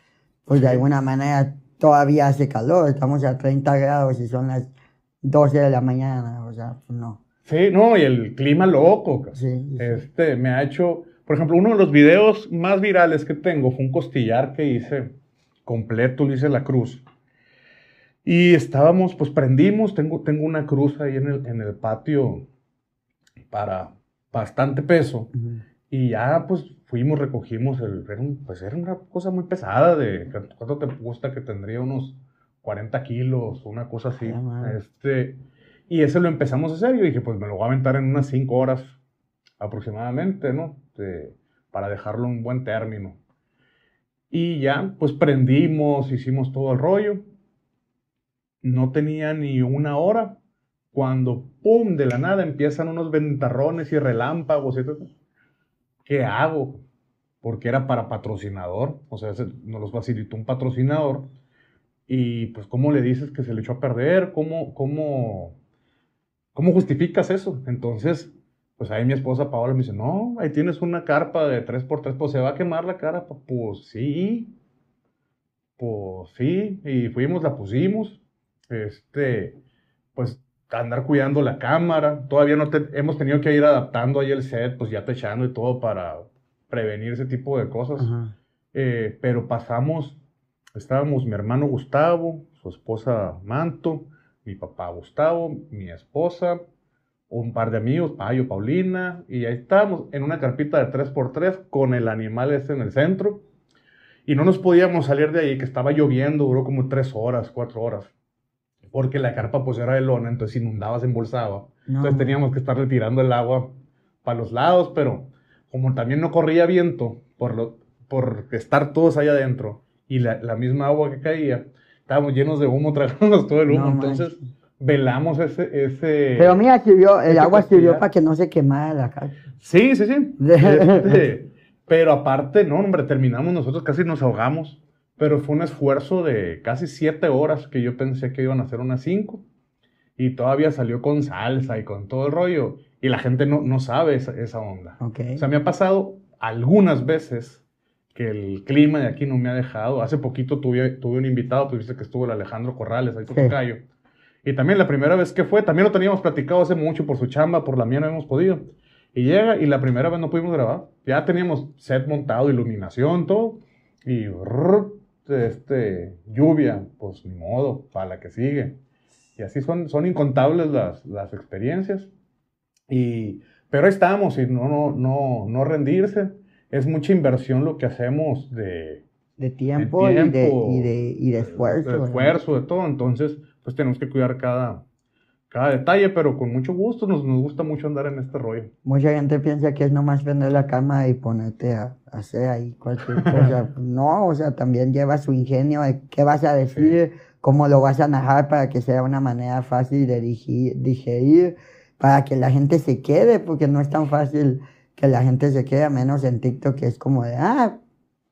pues de alguna manera todavía hace calor, estamos a 30 grados y son las 12 de la mañana, o sea, pues no. Sí, no, y el clima loco. Este me ha hecho, por ejemplo, uno de los videos más virales que tengo fue un costillar que hice completo, le hice la cruz. Y estábamos, pues prendimos, tengo, tengo una cruz ahí en el, en el patio para bastante peso. Y ya, pues fuimos, recogimos, el, pues era una cosa muy pesada, de cuánto te gusta que tendría unos 40 kilos, una cosa así. Ah, este y eso lo empezamos a hacer. Yo dije, pues me lo voy a aventar en unas 5 horas aproximadamente, ¿no? para dejarlo en buen término. Y ya, pues prendimos, hicimos todo el rollo. No tenía ni una hora cuando, ¡pum!, de la nada empiezan unos ventarrones y relámpagos y ¿Qué hago? Porque era para patrocinador, o sea, no los facilitó un patrocinador. Y pues, ¿cómo le dices que se le echó a perder? ¿Cómo, cómo ¿Cómo justificas eso? Entonces, pues ahí mi esposa Paola me dice, no, ahí tienes una carpa de 3x3, pues se va a quemar la cara, pues sí, pues sí, y fuimos, la pusimos, este, pues andar cuidando la cámara, todavía no hemos tenido que ir adaptando ahí el set, pues ya techando y todo para prevenir ese tipo de cosas, eh, pero pasamos, estábamos mi hermano Gustavo, su esposa Manto, mi papá Gustavo, mi esposa, un par de amigos, Payo, Paulina, y ahí estábamos en una carpita de 3x3 con el animal este en el centro. Y no nos podíamos salir de ahí, que estaba lloviendo, duró como 3 horas, 4 horas. Porque la carpa pues era de lona, entonces inundaba, se embolsaba. Entonces teníamos que estar retirando el agua para los lados, pero como también no corría viento por, lo, por estar todos allá adentro y la misma agua que caía, estábamos llenos de humo, tragándonos todo el humo, entonces velamos ese, ese... Pero mira, el agua sirvió para que no se quemara la casa. Sí, sí, sí. Este, pero aparte, no, hombre, terminamos nosotros, casi nos ahogamos, pero fue un esfuerzo de casi siete horas que yo pensé que iban a ser unas cinco. Y todavía salió con salsa y con todo el rollo. Y la gente no, no sabe esa, onda. O sea, me ha pasado algunas veces que el clima de aquí no me ha dejado. Hace poquito tuve, tuve un invitado, pues viste que estuvo el Alejandro Corrales, ahí por Cayo Y también la primera vez que fue, también lo teníamos platicado hace mucho por su chamba, por la mía no hemos podido. Y llega y la primera vez no pudimos grabar. Ya teníamos set montado, iluminación, todo. Y este, lluvia, pues ni modo, para la que sigue. Y así son, son incontables las, las experiencias. Y, pero ahí estamos y no, no, no, no rendirse es mucha inversión lo que hacemos de, de tiempo, y, de, esfuerzo. De esfuerzo, de todo. Entonces, pues tenemos que cuidar cada, cada detalle, pero con mucho gusto. Nos, nos gusta mucho andar en este rollo. Mucha gente piensa que es nomás vender la cama y ponerte a, hacer ahí cualquier cosa. no, o sea, también lleva su ingenio de qué vas a decir, cómo lo vas a narrar para que sea una manera fácil de digerir, para que la gente se quede, porque no es tan fácil que la gente se queda menos en TikTok, que es como de, ah,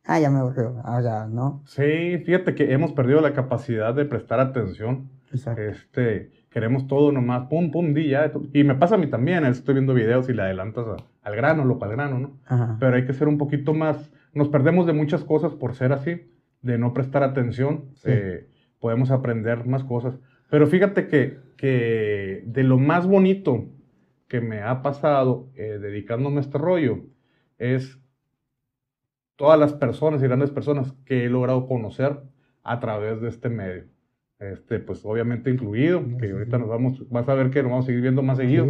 ah ya me aburrió, o sea, ¿no? Sí, fíjate que hemos perdido la capacidad de prestar atención. Exacto. Este, queremos todo nomás, pum, pum, di ya. Y me pasa a mí también, estoy viendo videos y le adelantas al grano, lo para grano, ¿no? Pero hay que ser un poquito más, nos perdemos de muchas cosas por ser así, de no prestar atención, eh, podemos aprender más cosas. Pero fíjate que, que de lo más bonito que me ha pasado eh, dedicándome a este rollo es todas las personas y grandes personas que he logrado conocer a través de este medio. Este, pues obviamente incluido, que ahorita nos vamos, vas a ver que nos vamos a seguir viendo más seguido.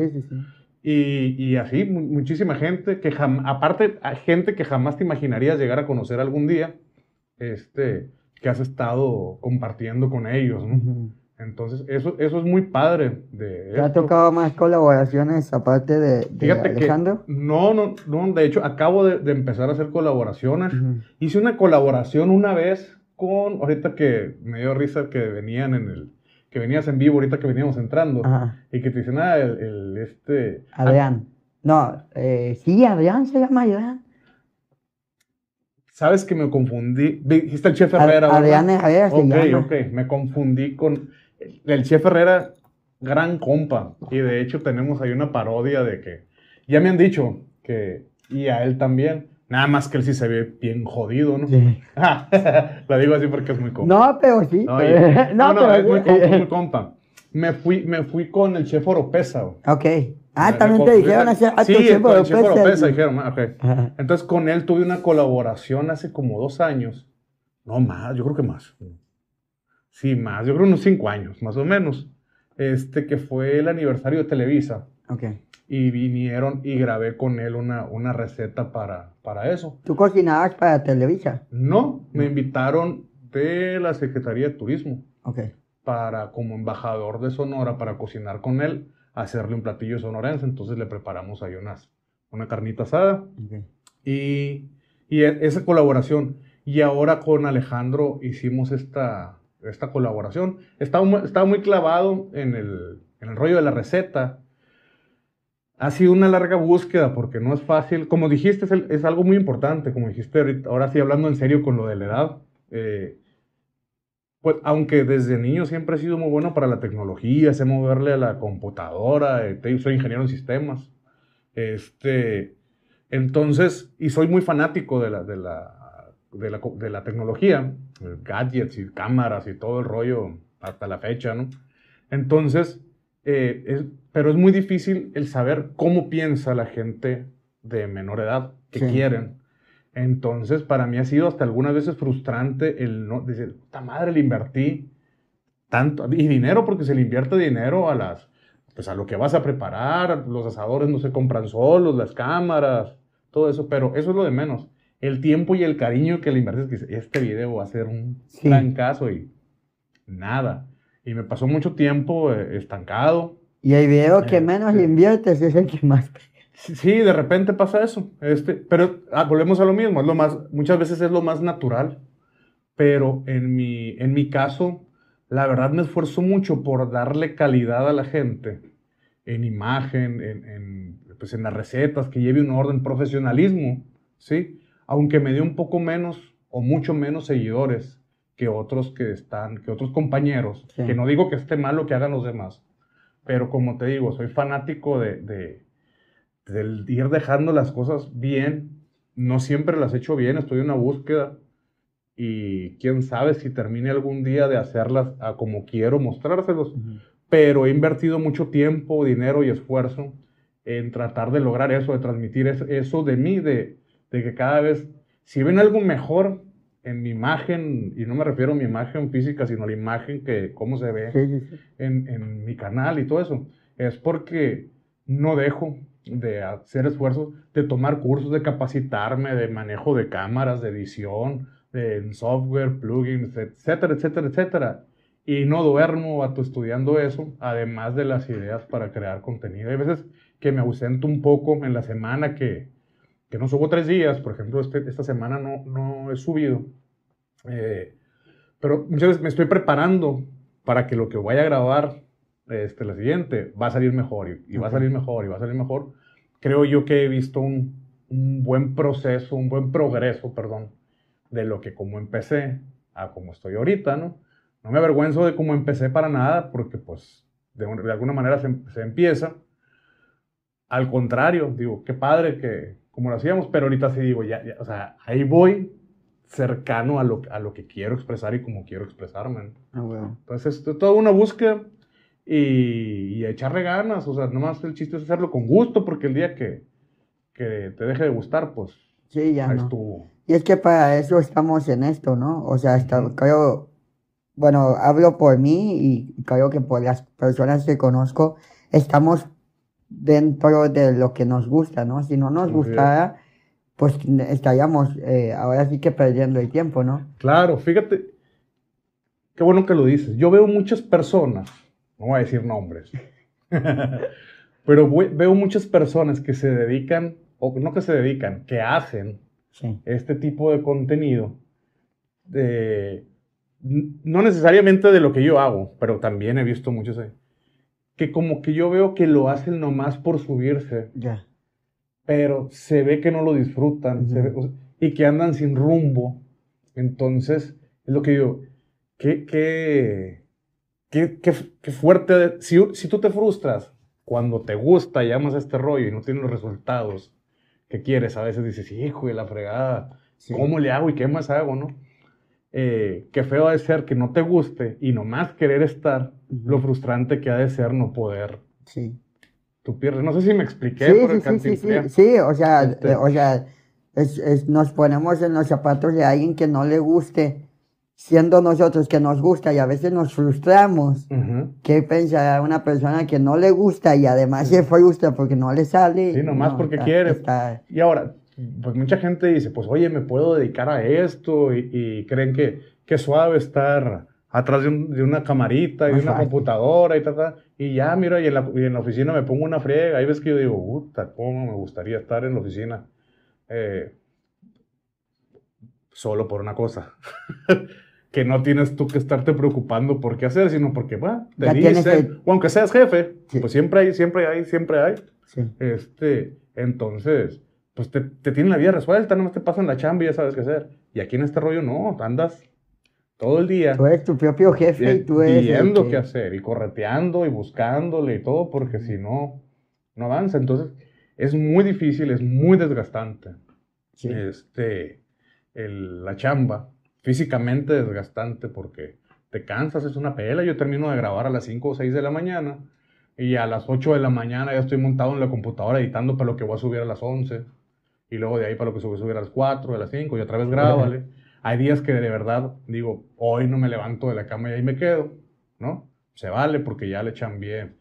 Y, y, así, muchísima gente que aparte, gente que jamás te imaginarías llegar a conocer algún día, este, que has estado compartiendo con ellos, ¿no? Entonces, eso, eso es muy padre. De ¿Te ha tocado más colaboraciones aparte de, de Fíjate Alejandro? no, no, no, de hecho, acabo de, empezar a hacer colaboraciones. Hice una colaboración una vez con, ahorita que me dio risa que venían en el, que venías en vivo, ahorita que veníamos entrando, y que te dicen, ah, el, este... Adrián. No, eh, sí, Adrián se llama Adrián. Sabes que me confundí. Dijiste el chef Herrera. Adrián Herrera. Ok, ok. Me confundí con el chef Herrera, gran compa. Y de hecho tenemos ahí una parodia de que ya me han dicho que, y a él también, nada más que él sí se ve bien jodido, ¿no? Sí. La digo así porque es muy compa. No, pero sí. No, no, pero... es muy compa, Me fui, me fui con el chef Oropesa. Ok. Ah, también te dijeron hacer a sí, con el chef Oropesa dijeron, okay. Entonces con él tuve una colaboración hace como dos años. No más, yo creo que más. Sí, más, yo creo unos cinco años, más o menos. Este que fue el aniversario de Televisa. Ok. Y vinieron y grabé con él una, una receta para, para eso. ¿Tú cocinabas para Televisa? No, me invitaron de la Secretaría de Turismo. Ok. Para, como embajador de Sonora, para cocinar con él, hacerle un platillo sonorense. Entonces le preparamos ahí una carnita asada. y e, esa colaboración. Y ahora con Alejandro hicimos esta esta colaboración. está muy clavado en el, rollo de la receta. Ha sido una larga búsqueda porque no es fácil. Como dijiste, es, algo muy importante, como dijiste ahorita, ahora sí hablando en serio con lo de la edad. Eh, pues aunque desde niño siempre he sido muy bueno para la tecnología, sé moverle a la computadora, eh, soy ingeniero en sistemas. Este, entonces, y soy muy fanático de la, de la, tecnología, gadgets y cámaras y todo el rollo hasta la fecha, ¿no? Entonces, eh, pero es muy difícil el saber cómo piensa la gente de menor edad que quieren. Entonces, para mí ha sido hasta algunas veces frustrante el no decir, puta madre, le invertí tanto y dinero porque se le invierte dinero a las pues a lo que vas a preparar, los asadores no se compran solos, las cámaras, todo eso, pero eso es lo de menos el tiempo y el cariño que le inviertes, que este video va a ser un gran caso y nada. Y me pasó mucho tiempo eh, estancado. Y el video que eh, menos le inviertes es el que más... Sí, de repente pasa eso. Este, pero ah, volvemos a lo mismo, lo más, muchas veces es lo más natural. Pero en mi, en mi caso, la verdad me esfuerzo mucho por darle calidad a la gente en imagen, en, en pues, las recetas, que lleve un orden, profesionalismo, ¿sí? aunque me dio un poco menos o mucho menos seguidores que otros que están, que otros compañeros, que no digo que esté mal lo que hagan los demás, pero como te digo, soy fanático de, de, ir dejando las cosas bien, no siempre las he hecho bien, estoy en una búsqueda y quién sabe si termine algún día de hacerlas a como quiero mostrárselos, pero he invertido mucho tiempo, dinero y esfuerzo en tratar de lograr eso, de transmitir eso de mí, de, de que cada vez, si ven algo mejor en mi imagen, y no me refiero a mi imagen física, sino a la imagen que, cómo se ve En, mi canal y todo eso, es porque no dejo de hacer esfuerzos, de tomar cursos, de capacitarme, de manejo de cámaras, de edición, de software, plugins, etcétera, etcétera, etcétera. Y no duermo, tu estudiando eso, además de las ideas para crear contenido. Hay veces que me ausento un poco en la semana que, que no subo tres días, por ejemplo, este, esta semana no, he subido, eh, pero muchas veces me estoy preparando para que lo que vaya a grabar este, la siguiente va a salir mejor y, va a salir mejor y va a salir mejor. Creo yo que he visto un, buen proceso, un buen progreso, perdón, de lo que como empecé a como estoy ahorita, ¿no? No me avergüenzo de cómo empecé para nada, porque pues de, alguna manera se empieza al contrario, digo, qué padre que como lo hacíamos, pero ahorita sí digo, ya, o sea, ahí voy cercano a lo, a lo que quiero expresar y como quiero expresarme. Ah, Entonces, es toda una búsqueda y, y, echarle ganas, o sea, nomás el chiste es hacerlo con gusto, porque el día que, que te deje de gustar, pues sí, ya ahí no. estuvo. Y es que para eso estamos en esto, ¿no? O sea, creo, bueno, hablo por mí y creo que por las personas que conozco, estamos dentro de lo que nos gusta, ¿no? Si no nos gustara, pues estaríamos eh, ahora sí que perdiendo el tiempo, ¿no? Claro, fíjate, qué bueno que lo dices. Yo veo muchas personas, no voy a decir nombres, pero veo muchas personas que se dedican, o no que se dedican, que hacen este tipo de contenido, no necesariamente de lo que yo hago, pero también he visto muchos... Eh, que como que yo veo que lo hacen nomás por subirse. Ya. Pero se ve que no lo disfrutan y que andan sin rumbo. Entonces, es lo que digo, qué, qué, qué, fuerte. Si, tú te frustras cuando te gusta y amas este rollo y no tienes los resultados que quieres, a veces dices, hijo de la fregada, ¿cómo le hago y qué más hago, no? Eh, qué feo de ser que no te guste y nomás querer estar lo frustrante que ha de ser no poder. Sí. Tú pierdes. No sé si me expliqué. Sí, sí, sí, sí, sí, o sea, este o sea nos ponemos en los zapatos de alguien que no le guste, siendo nosotros que nos gusta y a veces nos frustramos. que ¿Qué una persona que no le gusta y además se frustra porque no le sale? Sí, nomás porque quiere. Y ahora, pues mucha gente dice, pues oye, me puedo dedicar a esto y, y creen que, qué suave estar atrás de, una camarita y de una computadora y tal, y ya, mira, y en, la, oficina me pongo una friega. Ahí ves que yo digo, puta, cómo me gustaría estar en la oficina. Eh, solo por una cosa. que no tienes tú que estarte preocupando por qué hacer, sino porque, bueno, te ya dicen, o aunque seas jefe, pues siempre hay, siempre hay, siempre hay. Este, entonces, pues te, te tienen la vida resuelta, nomás te pasan la chamba y ya sabes qué hacer. Y aquí en este rollo no, andas todo el día. Tú eres tu propio jefe y eh, tú eres. Viendo que... qué hacer y correteando y buscándole y todo, porque si no, no avanza. Entonces, es muy difícil, es muy desgastante. Sí. Este, el, la chamba, físicamente desgastante, porque te cansas, es una pela. Yo termino de grabar a las 5 o 6 de la mañana y a las 8 de la mañana ya estoy montado en la computadora editando para lo que voy a subir a las 11 y luego de ahí para lo que voy a subir a las 4, a las 5 y otra vez grábale. Hay días que de verdad digo, hoy no me levanto de la cama y ahí me quedo, ¿no? Se vale porque ya le echan bien,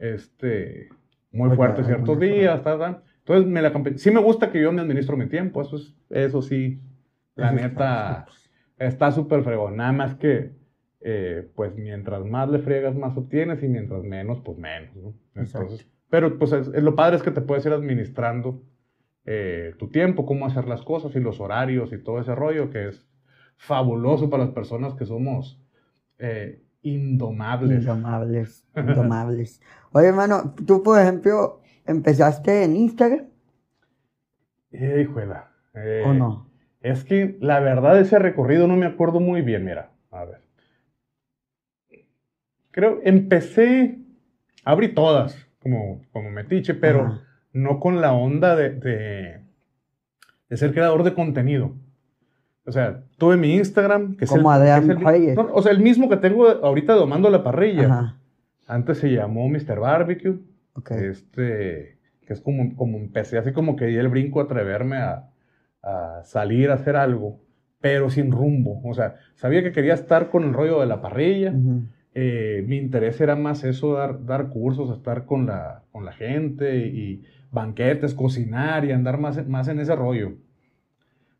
este, muy fuerte ciertos días, Entonces, me la, sí me gusta que yo me administro mi tiempo, eso, es, eso sí, la neta, pues. está súper fregón. Nada más que, eh, pues, mientras más le friegas, más obtienes, y mientras menos, pues menos, ¿no? Entonces, pero, pues, lo padre es que te puedes ir administrando eh, tu tiempo, cómo hacer las cosas y los horarios y todo ese rollo que es fabuloso para las personas que somos eh, indomables. Indomables, indomables. Oye, hermano, tú, por ejemplo, empezaste en Instagram. juega eh, ¿O no? Es que la verdad ese recorrido no me acuerdo muy bien, mira, a ver. Creo, empecé, abrí todas como, como metiche, pero no con la onda de, de, ser creador de contenido. O sea, tuve mi Instagram, que es, Como el, O sea, el mismo que tengo ahorita domando la parrilla. Antes se llamó Mr. Barbecue. Okay. Este, que es como, como empecé, así como que di el brinco a atreverme a, salir a hacer algo, pero sin rumbo. O sea, sabía que quería estar con el rollo de la parrilla. Eh, mi interés era más eso, dar, dar cursos, estar con la, con la gente y, banquetes, cocinar y andar más, más en ese rollo.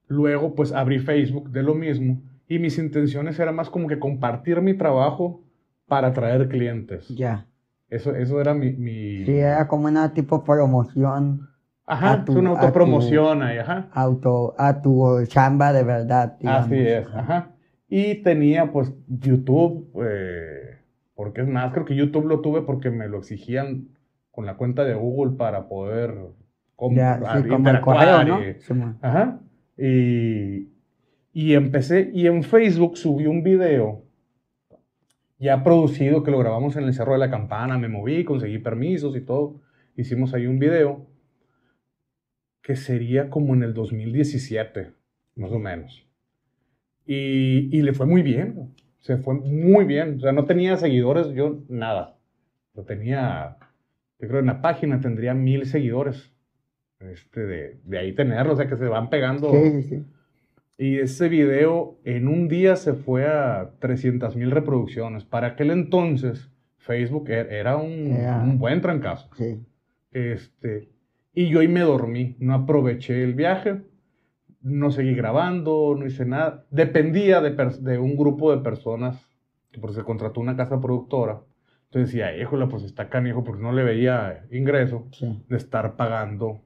Luego, pues abrí Facebook de lo mismo y mis intenciones eran más como que compartir mi trabajo para traer clientes. Ya. Eso, eso era mi, mi... Sí, era como una tipo promoción. Ajá, es una autopromoción ahí, ajá. Auto, a tu chamba de verdad. Así es, ajá. Y tenía pues YouTube, eh, porque es más, creo que YouTube lo tuve porque me lo exigían con la cuenta de Google para poder comprar, el correo, ¿no? y, ajá, y, y empecé, y en Facebook subí un video ya producido que lo grabamos en el Cerro de la Campana, me moví, conseguí permisos y todo, hicimos ahí un video que sería como en el 2017, más o menos. Y, y le fue muy bien, se fue muy bien, o sea, no tenía seguidores, yo nada, Lo tenía yo creo que en la página tendría mil seguidores. Este, de, de ahí tenerlo, o sea que se van pegando. Y ese video en un día se fue a 300 mil reproducciones. Para aquel entonces, Facebook er, era un, buen trancazo. Este, y yo ahí me dormí, no aproveché el viaje, no seguí grabando, no hice nada. Dependía de, de un grupo de personas, porque se contrató una casa productora entonces decía, híjole, pues está canijo porque no le veía ingreso de estar pagando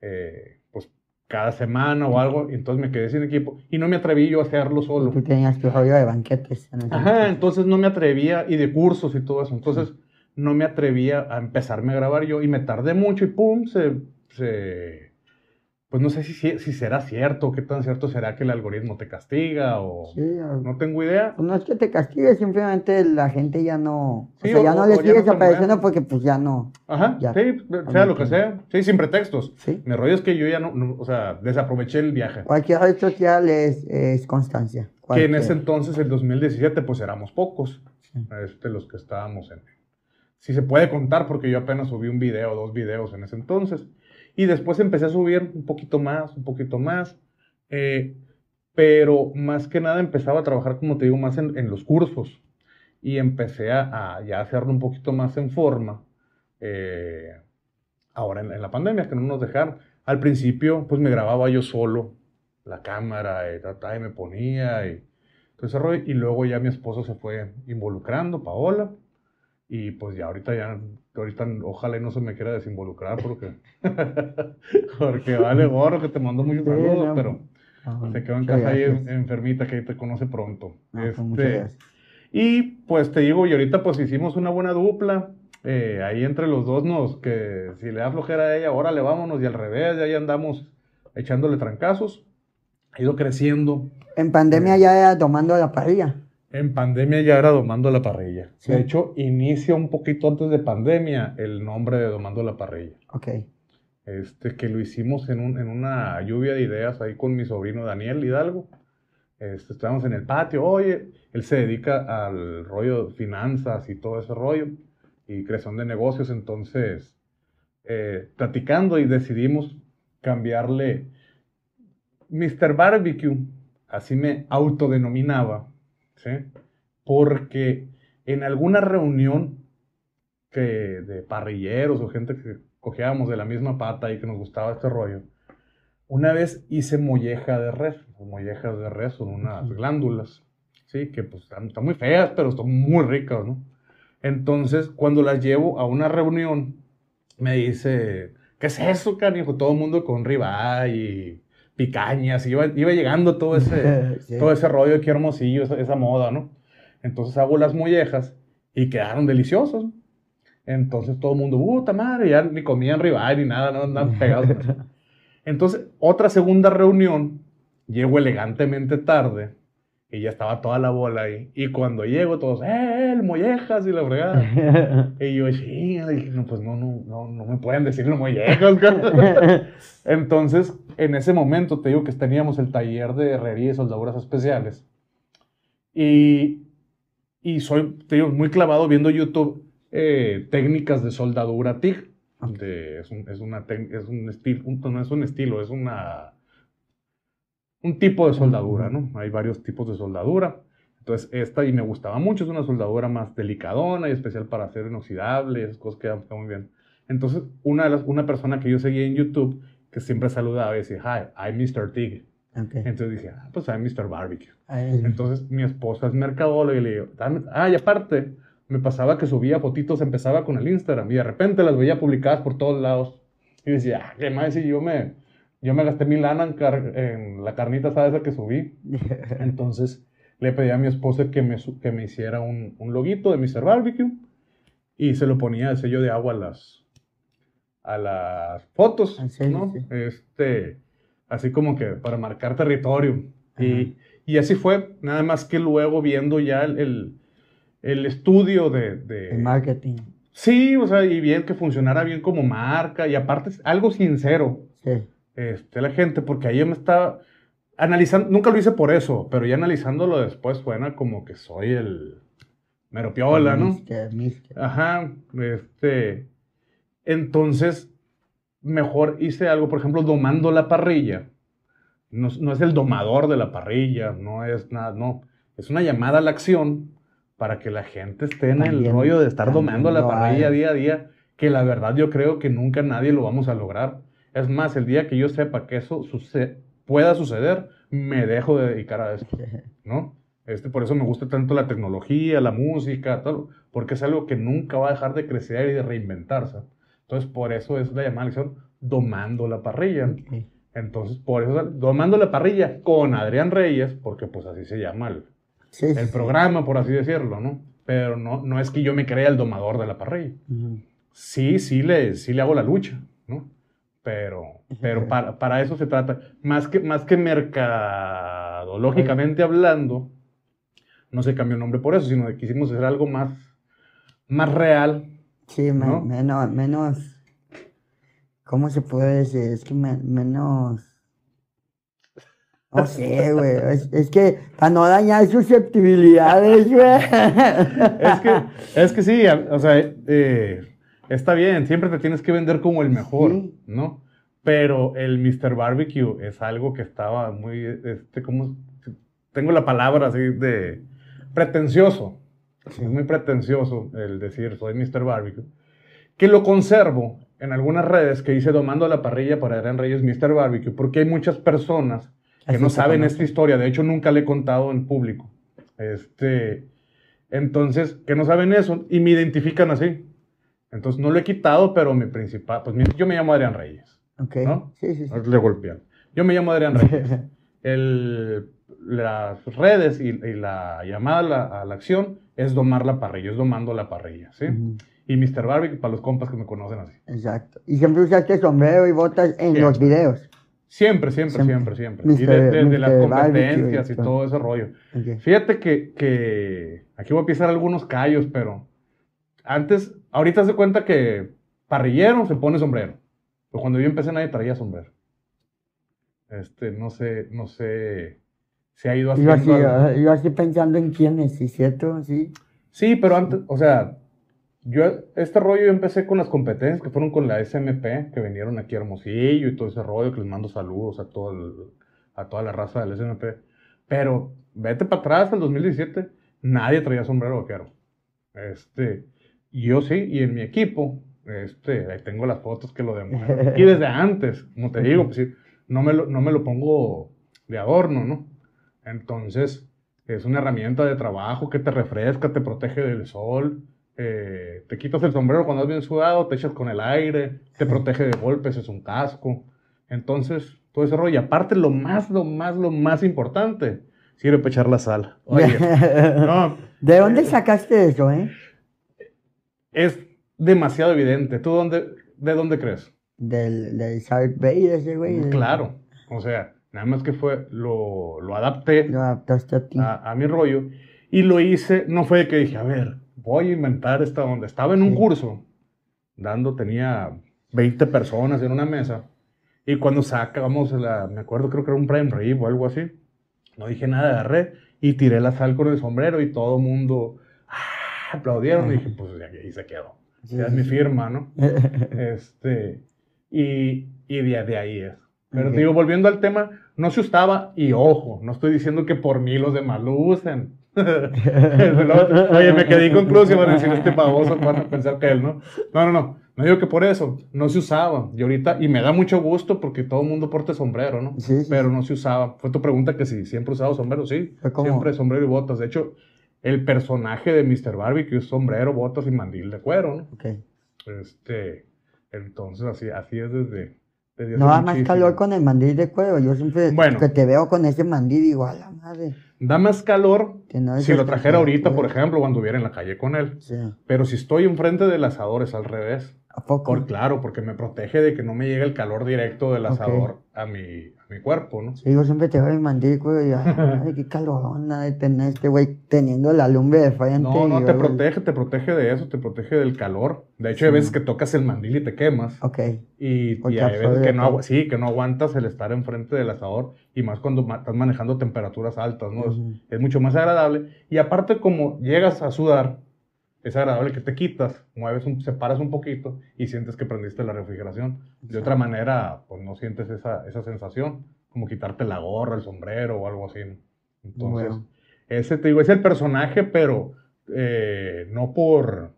eh, pues cada semana o algo. Y entonces me quedé sin equipo y no me atreví yo a hacerlo solo. Tú tenías tu rollo de banquetes. Ajá, entonces no me atrevía y de cursos y todo eso. Entonces no me atrevía a empezarme a grabar yo y me tardé mucho y pum, se, se pues no sé si, si será cierto, qué tan cierto será que el algoritmo te castiga o no tengo idea. Pues, no es que te castigue, simplemente la gente ya no, o sea, ya no le sigue desapareciendo porque pues ya no. Ajá, ya, sí, sea lo que sea, sí, sin pretextos. ¿Sí? Mi rollo es que yo ya no, o sea, desaproveché el viaje. Cualquier red social es, constancia. Que en ese entonces, el 2017, pues éramos pocos este, los que estábamos en... Sí se puede contar, porque yo apenas subí un video, dos videos en ese entonces. Y después empecé a subir un poquito más, un poquito más. Eh, pero más que nada empezaba a trabajar, como te digo, más en, los cursos. Y empecé a, ya hacerlo un poquito más en forma. Eh, ahora en, la pandemia, que no nos dejaron. Al principio, pues me grababa yo solo, la cámara, y, eh, y me ponía y Y luego ya mi esposo se fue involucrando, Paola. Y pues ya ahorita ya que ahorita ojalá y no se me quiera desinvolucrar porque, porque vale gorro que te mandó muchos saludos, pero te ah, se quedó en casa ahí enfermita que te conoce pronto. Ah, pues, este, y pues te digo, y ahorita pues hicimos una buena dupla. Eh, ahí entre los dos nos, que si le da flojera a ella, ahora le vámonos, y al revés, ya ahí andamos echándole trancazos. Ha ido creciendo. En pandemia eh. ya tomando la parrilla. En pandemia ya era Domando la Parrilla. De hecho, inicia un poquito antes de pandemia el nombre de Domando la Parrilla. Ok. Este, que lo hicimos en, una lluvia de ideas ahí con mi sobrino Daniel Hidalgo. Este, estábamos en el patio, oye, él se dedica al rollo de finanzas y todo ese rollo, y creación de negocios, entonces, eh, platicando y decidimos cambiarle Mr. Barbecue, así me autodenominaba, ¿sí? Porque en alguna reunión que de parrilleros o gente que cogíamos de la misma pata y que nos gustaba este rollo, una vez hice molleja de res. Pues, mollejas de res son unas glándulas, ¿sí? Que pues están muy feas, pero están muy ricas, ¿no? Entonces, cuando las llevo a una reunión, me dice, ¿qué es eso, canijo? Todo el mundo con ribeye y picañas, iba, iba llegando todo ese, todo ese rollo que hermosillo, esa, moda, ¿no? Entonces hago las mollejas y quedaron deliciosos. Entonces todo el mundo, puta madre, ya ni comían rival ni nada, no andan pegados. Entonces, otra segunda reunión, llego elegantemente tarde y ya estaba toda la bola ahí. Y cuando llego, todos, ¡eh, eh el mollejas! Y la fregada. y yo, sí, no, pues no, no, no, no me pueden decir los mollejas. Entonces, en ese momento, te digo que teníamos el taller de herrería y soldaduras especiales. Y, y soy, te digo, muy clavado viendo YouTube eh, técnicas de soldadura TIG. es, un, es, una, es un estilo, no es un estilo, es una un tipo de soldadura, ¿no? Hay varios tipos de soldadura. Entonces, esta y me gustaba mucho, es una soldadura más delicadona y especial para hacer inoxidable, esas cosas quedan muy bien. Entonces, una, una persona que yo seguía en YouTube, que siempre saludaba y decía, hi, I'm Mr. Tig. Okay. Entonces dije, ah, pues I'm Mr. Barbecue. Entonces, mi esposa es mercadóloga y le digo, ah, aparte, me pasaba que subía fotitos, empezaba con el Instagram y de repente las veía publicadas por todos lados. Y decía, ah, qué más si yo me, yo me gasté mi lana en, la carnita, ¿sabes? Esa que subí. Entonces le pedí a mi esposa que me, que me hiciera un, un loguito de Mr. Barbecue y se lo ponía el sello de agua a las, a las fotos, ah, ¿no? Este, así como que para marcar territorio. Y, y, así fue, nada más que luego viendo ya el, el, estudio de, de... marketing. Sí, o sea, y bien que funcionara bien como marca y aparte algo sincero. Sí este, la gente, porque ahí me estaba analizando, nunca lo hice por eso, pero ya analizándolo después suena como que soy el mero piola, ¿no? Ajá, este, entonces, mejor hice algo, por ejemplo, domando la parrilla. No, es el domador de la parrilla, no es nada, no. Es una llamada a la acción para que la gente esté en el rollo de estar domando la parrilla día a día, que la verdad yo creo que nunca nadie lo vamos a lograr es más, el día que yo sepa que eso pueda suceder, me dejo de dedicar a eso, ¿no? Este, por eso me gusta tanto la tecnología, la música, todo, porque es algo que nunca va a dejar de crecer y de reinventarse. Entonces, por eso es la llamada lección domando la parrilla. Entonces, por eso, domando la parrilla con Adrián Reyes, porque pues así se llama el, programa, por así decirlo, ¿no? Pero no, no es que yo me crea el domador de la parrilla. Sí, sí le, sí le hago la lucha, ¿no? Pero, pero para, eso se trata. Más que, más que mercadológicamente hablando, no se cambió el nombre por eso, sino que quisimos hacer algo más, más real. Sí, menos, menos. ¿Cómo se puede decir? Es que menos. No sé, güey. Es, que para no dañar susceptibilidades, güey. Es que, es que sí, o sea, eh, está bien, siempre te tienes que vender como el mejor, ¿no? Pero el Mr. Barbecue es algo que estaba muy, este, como, tengo la palabra así de pretencioso. Es muy pretencioso el decir soy Mr. Barbecue. Que lo conservo en algunas redes que hice domando la parrilla para Adrián Reyes Mr. Barbecue, porque hay muchas personas que no saben esta historia. De hecho, nunca le he contado en público. Este, entonces, que no saben eso y me identifican así. Entonces no lo he quitado, pero mi principal, pues yo me llamo Adrián Reyes. Ok. Sí, sí, sí. Le golpean. Yo me llamo Adrián Reyes. las redes y, la llamada a la acción es domar la parrilla, es domando la parrilla, ¿sí? Y Mr. Barbie para los compas que me conocen así. Exacto. Y siempre usaste sombrero y botas en los videos. Siempre, siempre, siempre, siempre. y desde de, las competencias y todo ese rollo. Fíjate que, que aquí voy a pisar algunos callos, pero antes ahorita se cuenta que parrillero se pone sombrero. Pero pues cuando yo empecé nadie traía sombrero. Este, no sé, no sé, se ha ido Yo así, yo, estoy así pensando en quiénes, ¿sí cierto? Sí. Sí, pero antes, o sea, yo este rollo yo empecé con las competencias que fueron con la SMP, que vinieron aquí a Hermosillo y todo ese rollo, que les mando saludos a, a toda la raza del SMP. Pero vete para atrás, al el 2017, nadie traía sombrero vaquero. Este, yo sí, y en mi equipo, este, ahí tengo las fotos que lo demuestran. Y desde antes, como te digo, pues no, me lo, no me lo pongo de adorno, ¿no? Entonces, es una herramienta de trabajo que te refresca, te protege del sol, eh, te quitas el sombrero cuando has bien sudado, te echas con el aire, te protege de golpes, es un casco. Entonces, todo ese rollo. Y aparte, lo más, lo más, lo más importante, sirve para echar la sal. Oye, ¿De dónde sacaste eso, eh? es demasiado evidente. ¿Tú dónde, de dónde crees? Del, del Bay, ese güey. Mm, claro, o sea, nada más que fue, lo, adapté a, mi rollo y lo hice, no fue que dije, a ver, voy a inventar esta onda. Estaba en un curso, dando, tenía 20 personas en una mesa. Y cuando sacamos, la, me acuerdo, creo que era un prime rib o algo así, no dije nada, de red y tiré la sal con el sombrero y todo mundo aplaudieron y dije, pues ahí se quedó. Ya es mi firma, ¿no? Este, y, y de, ahí es. Pero te digo, volviendo al tema, no se usaba, y ojo, no estoy diciendo que por mí los demás lo usen. Oye, me quedé inconcluso y decir este pavoso, para pensar que él, ¿no? No, no, no. No digo que por eso, no se usaba. Y ahorita, y me da mucho gusto porque todo el mundo porte sombrero, ¿no? Sí, Pero no se usaba. Fue tu pregunta que si siempre usaba sombrero, sí. Siempre sombrero y botas. De hecho, el personaje de Mr. Barbecue, sombrero, botas y mandil de cuero, Este, entonces así, así es desde... desde no, da más calor con el mandil de cuero. Yo siempre que te veo con ese mandil igual, a la madre. Da más calor si lo este trajera ahorita, por ejemplo, cuando hubiera en la calle con él. Pero si estoy enfrente del asador es al revés. ¿A poco? claro, porque me protege de que no me llegue el calor directo del asador a, mi, cuerpo, ¿no? Sí, yo siempre te veo el mandico y ay, qué calorona de tener este güey teniendo la lumbre de No, no, te protege, te protege de eso, te protege del calor. De hecho, hay veces que tocas el mandil y te quemas. Ok. Y, hay veces que no, sí, que no aguantas el estar enfrente del asador y más cuando estás manejando temperaturas altas, ¿no? es mucho más agradable. Y aparte, como llegas a sudar, es agradable que te quitas, mueves, un, separas un poquito y sientes que prendiste la refrigeración. De otra manera, pues no sientes esa, sensación, como quitarte la gorra, el sombrero o algo así. Entonces, ese te digo, es el personaje, pero eh, no por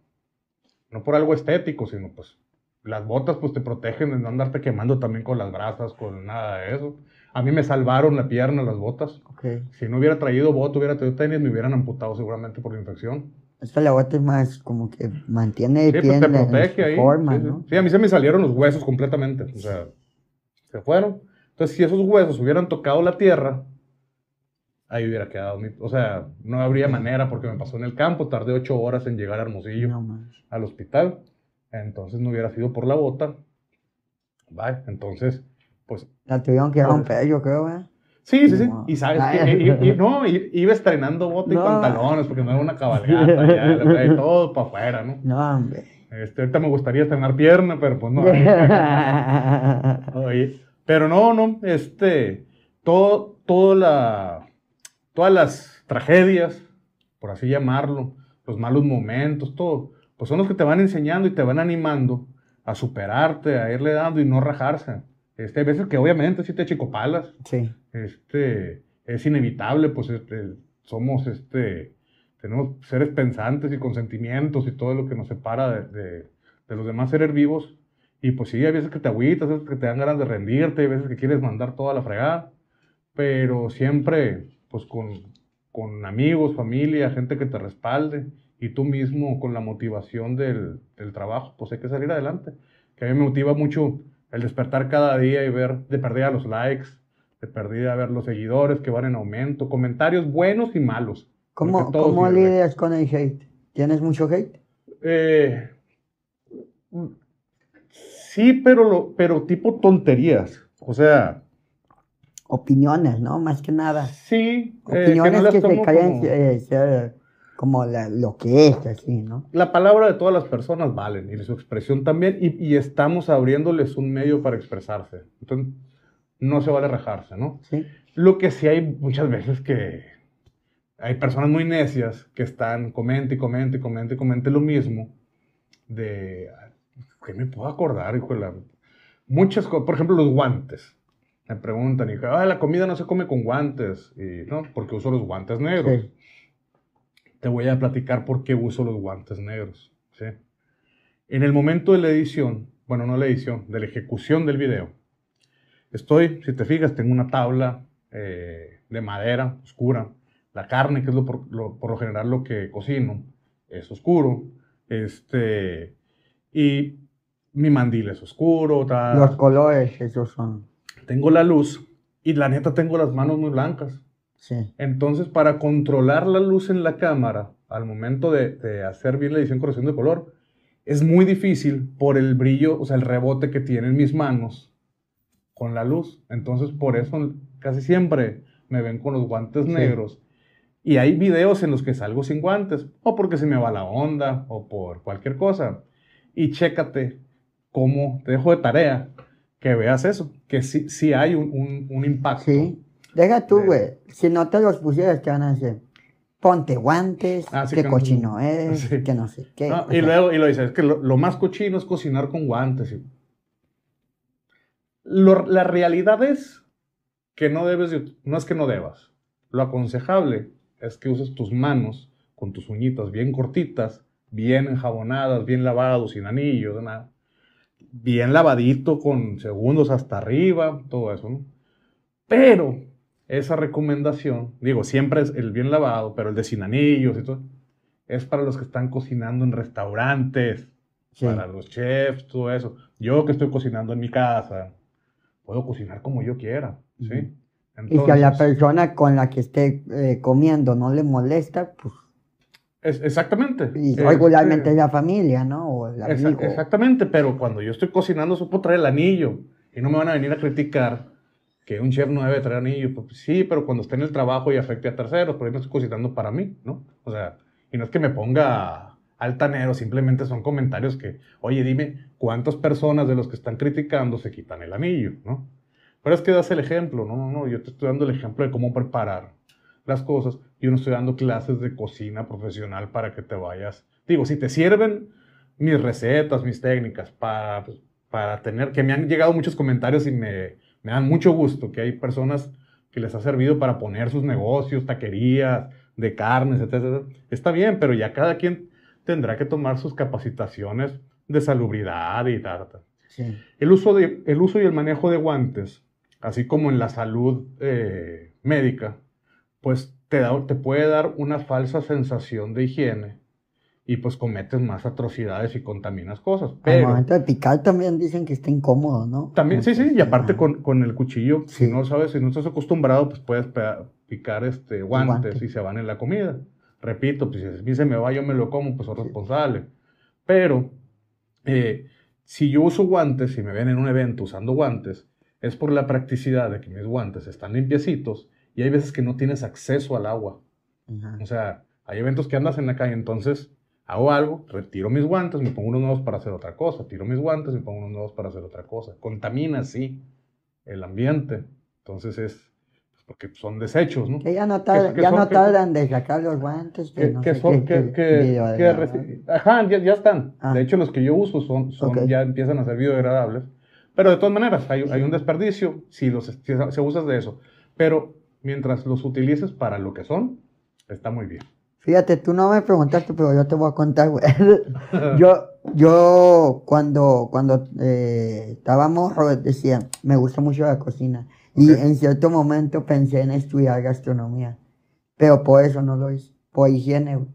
no por algo estético, sino pues las botas pues te protegen de no andarte quemando también con las brasas, con nada de eso. A mí me salvaron la pierna, las botas. Si no hubiera traído botas hubiera traído tenis, me hubieran amputado seguramente por la infección esta la Es más como que mantiene y pues forma, sí, a mí se me salieron los huesos completamente. O sea, se fueron. Entonces, si esos huesos hubieran tocado la tierra, ahí hubiera quedado. o sea, no habría manera porque me pasó en el campo. Tardé ocho horas en llegar a Hermosillo, al hospital. Entonces, no hubiera sido por la bota. Vale, Entonces, pues. La tuvieron que romper, pues, yo creo, ¿eh? Sí, sí, sí. Y sabes ah, que y, no, iba estrenando bote y pantalones porque no era una cabalgata, todo para afuera, ¿no? No, hombre. Este, ahorita me gustaría estrenar pierna, pero pues no. Oye, pero no, no, este, todo, toda la, todas las tragedias, por así llamarlo, los malos momentos, todo, pues son los que te van enseñando y te van animando a superarte, a irle dando y no rajarse. Este, hay veces que obviamente sí te palas Sí. Este, es inevitable, pues este, somos, este, tenemos seres pensantes y con sentimientos y todo lo que nos separa de, los demás seres vivos. Y pues sí, hay veces que te agüitas, hay veces que te dan ganas de rendirte, hay veces que quieres mandar toda la fregada. Pero siempre, pues con, amigos, familia, gente que te respalde y tú mismo con la motivación del, del trabajo, pues hay que salir adelante. Que a mí me motiva mucho el despertar cada día y ver de perdida los likes, de perdida ver los seguidores que van en aumento, comentarios buenos y malos. ¿Cómo, ¿cómo lidias con el hate? ¿Tienes mucho hate? Eh, sí, pero, lo, pero tipo tonterías. O sea. Opiniones, ¿no? Más que nada. Sí. Opiniones eh, que, no se caen como lo que es, así, ¿no? La palabra de todas las personas valen y su expresión también, y, estamos abriéndoles un medio para expresarse. Entonces, no se vale rajarse, ¿no? Sí. Lo que sí hay muchas veces que hay personas muy necias que están, comente y comente y comente y comente lo mismo, de, que me puedo acordar, hijo la... Muchas cosas, por ejemplo, los guantes me preguntan, y ah, la comida no se come con guantes, y, ¿no? Porque uso los guantes negros. Sí te voy a platicar por qué uso los guantes negros. En el momento de la edición, bueno, no la edición, de la ejecución del video, estoy, si te fijas, tengo una tabla eh, de madera oscura. La carne, que es lo por, lo, general lo que cocino, es oscuro. Este, y mi mandil es oscuro. Los colores, esos son. Tengo la luz y la neta tengo las manos muy blancas. Entonces, para controlar la luz en la cámara, al momento de, hacer bien la edición corrección de color, es muy difícil por el brillo, o sea, el rebote que tienen mis manos con la luz. Entonces, por eso casi siempre me ven con los guantes negros. Y hay videos en los que salgo sin guantes, o porque se me va la onda, o por cualquier cosa. Y chécate cómo te dejo de tarea que veas eso, que sí, hay un, impacto. Deja tú, güey. Si no te los pusieras, ¿qué van a hacer ponte guantes, ah, qué cochino es que no sé qué. y luego, y lo dices, es que lo, más cochino es cocinar con guantes. la realidad es que no debes, no es que no debas. Lo aconsejable es que uses tus manos con tus uñitas bien cortitas, bien enjabonadas, bien lavadas, sin anillos, nada. Bien lavadito con segundos hasta arriba, todo eso, ¿no? Pero esa recomendación, digo, siempre es el bien lavado, pero el de sin anillos y todo, es para los que están cocinando en restaurantes, para los chefs, todo eso. Yo que estoy cocinando en mi casa, puedo cocinar como yo quiera, y si a la persona con la que esté eh, comiendo no le molesta, pues... exactamente. Y eh, regularmente eh, la familia, ¿no? O el amigo. exactamente, pero cuando yo estoy cocinando, supo traer el anillo y no me van a venir a criticar que un chef no debe traer anillo. Pues, pues, sí, pero cuando esté en el trabajo y afecte a terceros, por ahí no estoy cocinando para mí, ¿no? O sea, y no es que me ponga altanero, simplemente son comentarios que, oye, dime cuántas personas de los que están criticando se quitan el anillo, ¿no? Pero es que das el ejemplo, no, no, no, yo te estoy dando el ejemplo de cómo preparar las cosas, yo no estoy dando clases de cocina profesional para que te vayas. Digo, si te sirven mis recetas, mis técnicas, para, pues, para tener, que me han llegado muchos comentarios y me, me dan mucho gusto que hay personas que les ha servido para poner sus negocios, taquerías, de carnes, etc. Está bien, pero ya cada quien tendrá que tomar sus capacitaciones de salubridad y tal. El, uso el uso y el manejo de guantes, así como en la salud eh, médica, pues te, da, te puede dar una falsa sensación de higiene y pues cometes más atrocidades y contaminas cosas. Pero, Al momento de picar también dicen que está incómodo, ¿no? También, sí, sí, y aparte con, con el cuchillo, si no sabes, si no estás acostumbrado, pues puedes picar este, guantes y se van en la comida. Repito, pues si se me va, yo me lo como, pues soy responsable. Pero, eh, si yo uso guantes, y me ven en un evento usando guantes, es por la practicidad de que mis guantes están limpiecitos y hay veces que no tienes acceso al agua. O sea, hay eventos que andas en la calle, entonces hago algo, retiro mis guantes, me pongo unos nuevos para hacer otra cosa, tiro mis guantes, y me pongo unos nuevos para hacer otra cosa. Contamina, así el ambiente. Entonces es pues, porque son desechos, ¿no? Que ya no, tardan, de sacar los guantes. Que, que son, que, ajá, ya, están. Ah. De hecho, los que yo uso son, ya empiezan a ser biodegradables. Pero de todas maneras, hay, hay un desperdicio si los se usas de eso. Pero mientras los utilices para lo que son, está muy bien. Fíjate, tú no me preguntaste, pero yo te voy a contar, yo, yo cuando, cuando eh, estábamos, decía, me gusta mucho la cocina. Y en cierto momento pensé en estudiar gastronomía. Pero por eso no lo hice, por higiene,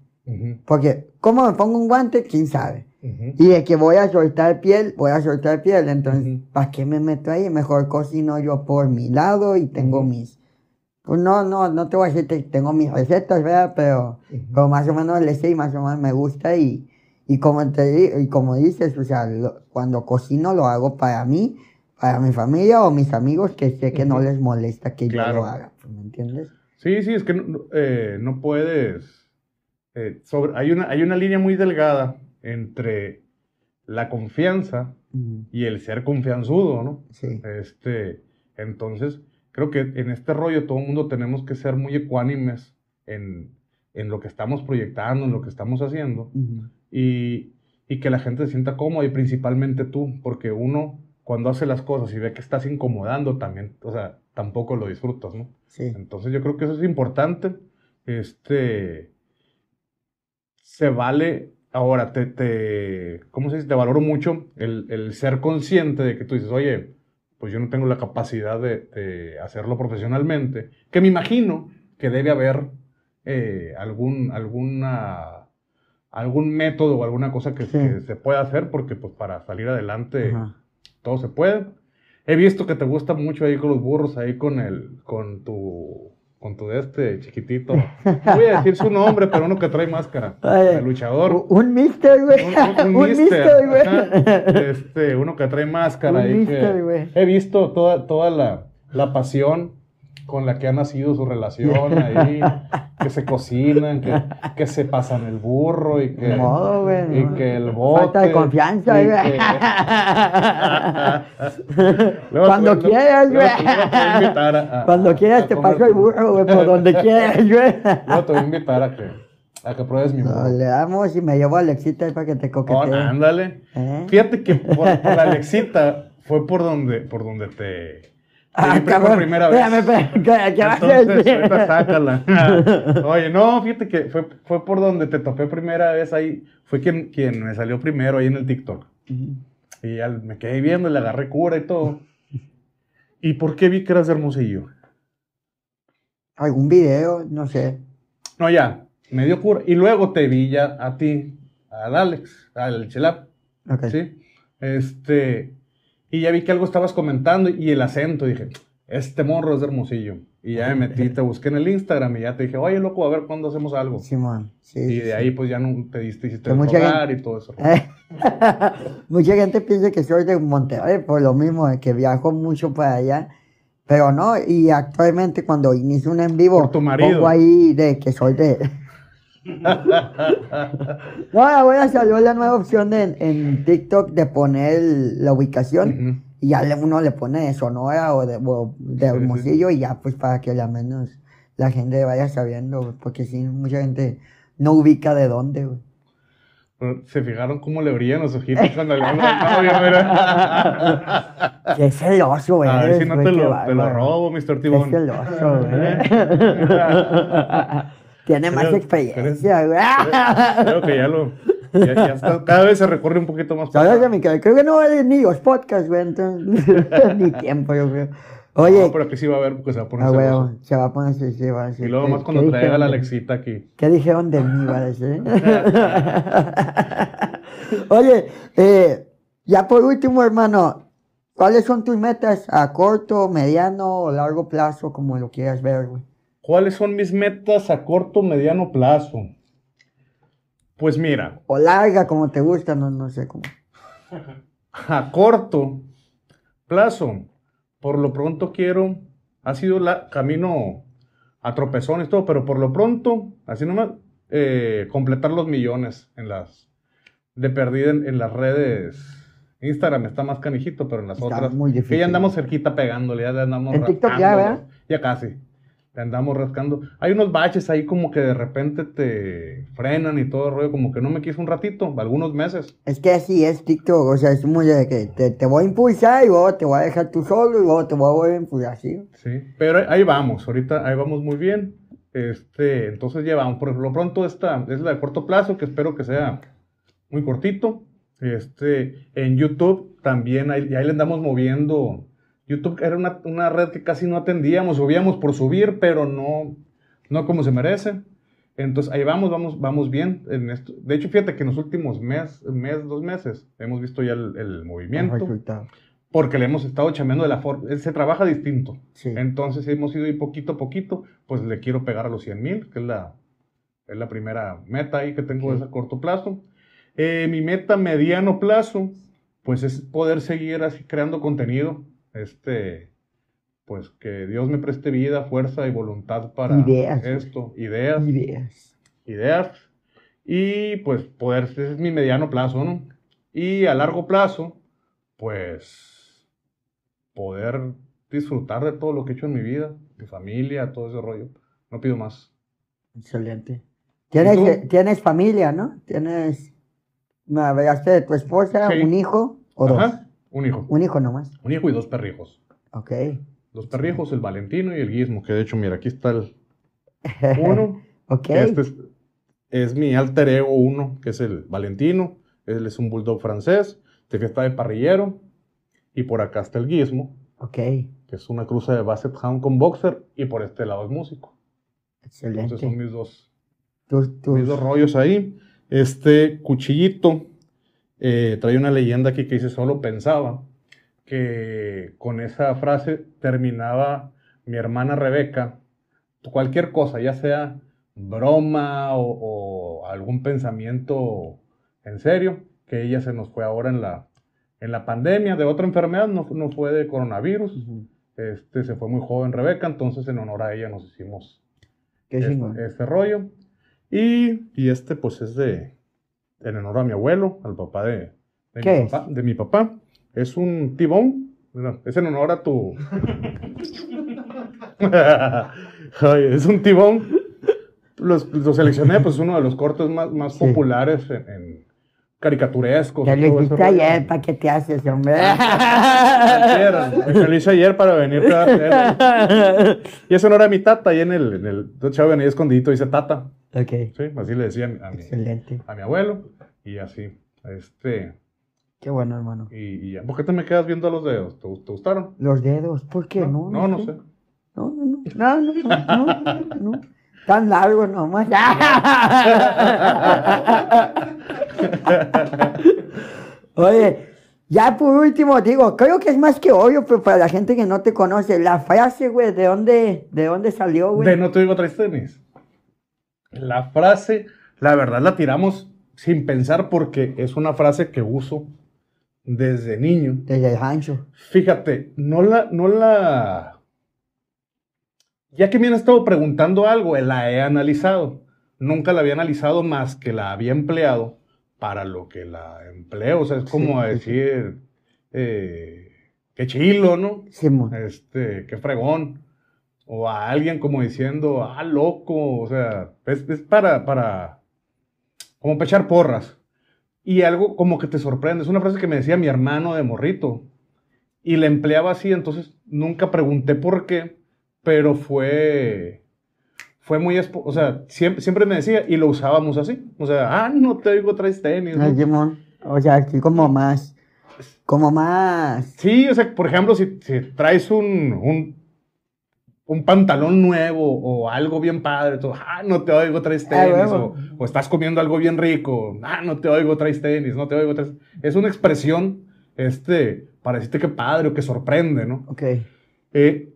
Porque, ¿cómo me pongo un guante? ¿Quién sabe? Y de que voy a soltar piel, voy a soltar piel. Entonces, ¿para qué me meto ahí? Mejor cocino yo por mi lado y tengo mis pues no, no, no te voy a decir que tengo mis recetas, ¿verdad? Pero, más o menos le sé y más o menos me gusta y, como, te, y como dices, o sea, cuando cocino lo hago para mí, para mi familia o mis amigos que sé que no les molesta que yo lo haga, ¿me entiendes? Sí, sí, es que no eh, puedes... Eh, hay, una, hay una línea muy delgada entre la confianza y el ser confianzudo, ¿no? Sí. Este, entonces, creo que en este rollo todo el mundo tenemos que ser muy ecuánimes en, lo que estamos proyectando, en lo que estamos haciendo, y, que la gente se sienta cómoda, y principalmente tú, porque uno cuando hace las cosas y ve que estás incomodando también, o sea, tampoco lo disfrutas, ¿no? Sí. Entonces yo creo que eso es importante. Este, se vale, ahora, te, te ¿cómo se dice? Te valoro mucho el ser consciente de que tú dices, oye, pues yo no tengo la capacidad de, hacerlo profesionalmente, que me imagino que debe haber eh, algún, alguna, algún método o alguna cosa que, se pueda hacer, porque pues para salir adelante todo se puede. He visto que te gusta mucho ahí con los burros, ahí con, el, con tu con este chiquitito. voy a decir su nombre, pero uno que trae máscara. El luchador. Un mister, güey. Un, mister, Este, uno que trae máscara. he visto toda, toda la, la pasión con la que ha nacido su relación ahí, que se cocinan, que, se pasan el burro y que, modo, güey, y que el bote. Falta de confianza, güey. Cuando quieras, güey. Cuando quieras te paso el burro, güey, por donde quieras, güey. Luego te voy a invitar a que... A que pruebes mi burro. No, le damos y me llevo a Alexita para que te coquetee. Oh, ándale. ¿Eh? Fíjate que por, Alexita fue por donde, por donde te, Ah, por primera vez. Espérame, sácala. Oye, no, fíjate que fue, por donde te topé primera vez ahí. Fue quien, quien me salió primero ahí en el TikTok. Y ya me quedé viendo, le agarré cura y todo. ¿Y por qué vi que eras Hermosillo? Algún video, no sé. No, ya, me dio cura. Y luego te vi ya a ti, al Alex, al Chelap. Ok. Sí. Este y ya vi que algo estabas comentando y el acento. Dije, este morro es Hermosillo. Y ya me metí, te busqué en el Instagram y ya te dije, oye, loco, a ver cuándo hacemos algo. Simón, sí, Y de ahí, pues ya no te diste, hiciste el gente... y todo eso. mucha gente piensa que soy de Monterrey, por lo mismo, que viajo mucho para allá. Pero no, y actualmente cuando inicio un en vivo, tu ahí de que soy de. no, ahora salió la nueva opción en TikTok de poner la ubicación. Y ya uno le pone de Sonora o de, o de Hermosillo y ya pues para que al menos la gente vaya sabiendo, porque si mucha gente no ubica de dónde, pues, Se fijaron cómo le brillan los ojitos cuando le hablan. Qué celoso, güey. A ver si no te, lo, te lo, robo, Mr. Tibón. Qué celoso, güey. Tiene más experiencia, güey. Creo, que ya lo. cada vez se recorre un poquito más. creo que no es ni los podcasts, güey, ni tiempo, yo creo. Oye. No, pero que sí va a haber, porque se va a poner. Ah, se va a poner, sí, sí, va a Y luego más cuando traiga la Alexita aquí. ¿Qué dijeron de mí, va a decir? Oye, eh, ya por último, hermano, ¿cuáles son tus metas a corto, mediano o largo plazo, como lo quieras ver, güey? ¿Cuáles son mis metas a corto, mediano plazo? Pues mira. O larga, como te gusta, no, sé cómo. A corto plazo, por lo pronto quiero. Ha sido camino a tropezones, todo, pero por lo pronto, así nomás, eh, completar los millones en las. De perdida en, las redes Instagram está más canijito, pero en las otras. Muy difícil. Que ya andamos cerquita pegándole, ya andamos. En Ya casi te andamos rascando. Hay unos baches ahí como que de repente te frenan y todo el rollo, como que no me quise un ratito, algunos meses. Es que así es TikTok, o sea, es muy de que te, voy a impulsar y luego te voy a dejar tú solo y luego te voy a impulsar, ¿sí? Sí, pero ahí vamos, ahorita ahí vamos muy bien. Este, entonces llevamos, por lo pronto esta es la de corto plazo, que espero que sea muy cortito. Este, en YouTube también, ahí, ahí le andamos moviendo YouTube era una, una, red que casi no atendíamos, subíamos por subir, pero no, no como se merece. Entonces ahí vamos, vamos, vamos bien. En esto. De hecho, fíjate que en los últimos mes, mes dos meses, hemos visto ya el, movimiento. Porque le hemos estado chameando de la forma. Se trabaja distinto. Entonces hemos ido y poquito a poquito, pues le quiero pegar a los 100 mil, que es la, es la primera meta ahí que tengo sí. corto plazo. Eh, mi meta mediano plazo, pues es poder seguir así creando contenido este, pues que Dios me preste vida, fuerza y voluntad para esto, ideas, ideas, ideas, y pues poder, ese es mi mediano plazo, ¿no? Y a largo plazo, pues poder disfrutar de todo lo que he hecho en mi vida, mi familia, todo ese rollo. No pido más. Excelente. Tienes, eh, ¿tienes familia, ¿no? Tienes, me hablaste de tu esposa, un hijo o un hijo. Un hijo nomás. Un hijo y dos perrijos. Ok. Los perrijos, el Valentino y el Guismo, que de hecho, mira, aquí está el uno. ok. Este es, mi alter ego uno, que es el Valentino. Él es un bulldog francés, de fiesta de parrillero. Y por acá está el Guismo. Ok. Que es una cruza de Basset Hound con Boxer. Y por este lado es músico. Excelente. Entonces son mis dos, Mis dos rollos ahí. Este cuchillito eh, trae una leyenda aquí que dice, solo pensaba que con esa frase terminaba mi hermana Rebeca, cualquier cosa, ya sea broma o, algún pensamiento en serio, que ella se nos fue ahora en la, en la pandemia de otra enfermedad, no, no fue de coronavirus. este, se fue muy joven Rebeca, entonces en honor a ella nos hicimos este, este, rollo. Y, y, este pues es de, en honor a mi abuelo, al papá de, de, mi, Papá, Es un tibón. Es en honor a tu. es un tibón. lo seleccioné, pues uno de los cortos más, populares en, en caricaturescos. Te lo hiciste ayer, ¿para qué te haces, hombre? me lo hice ayer para venir. Para y en honor a mi tata, ahí en el, en el, escondidito dice tata. Sí, así le decía a mi, abuelo y así. Este, Qué bueno, hermano. Y, ya. ¿Por qué te me quedas viendo los dedos? ¿Te, gustaron? Los dedos, ¿por qué no? No, no, sé. No, no, no. No, no, no, Tan largo nomás. Oye, ya por último, digo, creo que es más que obvio, pero para la gente que no te conoce, la frase, güey, ¿de dónde, de dónde salió, güey? De no te digo tres tenis. La frase, la verdad la tiramos sin pensar porque es una frase que uso desde niño. Desde Fíjate, no la, no la... Ya que me han estado preguntando algo, la he analizado. Nunca la había analizado más que la había empleado para lo que la empleo. O sea, es como decir, eh, qué chilo, ¿no? Sí, este, qué fregón o a alguien como diciendo, ah, loco, o sea, es, para, para, como pechar porras. Y algo como que te sorprende. Es una frase que me decía mi hermano de morrito. Y le empleaba así, entonces nunca pregunté por qué, pero fue, fue muy, o sea, siempre, siempre me decía y lo usábamos así. O sea, ah, no te digo traes tenis. O sea, aquí como más, como más. Sí, o sea, por ejemplo, si, si traes un, un un pantalón nuevo o algo bien padre, ah, no te oigo, traes ah, tenis, o, estás comiendo algo bien rico, ah, no te oigo, traes tenis, no te oigo, traes... Es una expresión, este, para decirte que padre o que sorprende, ¿no? Ok. Eh,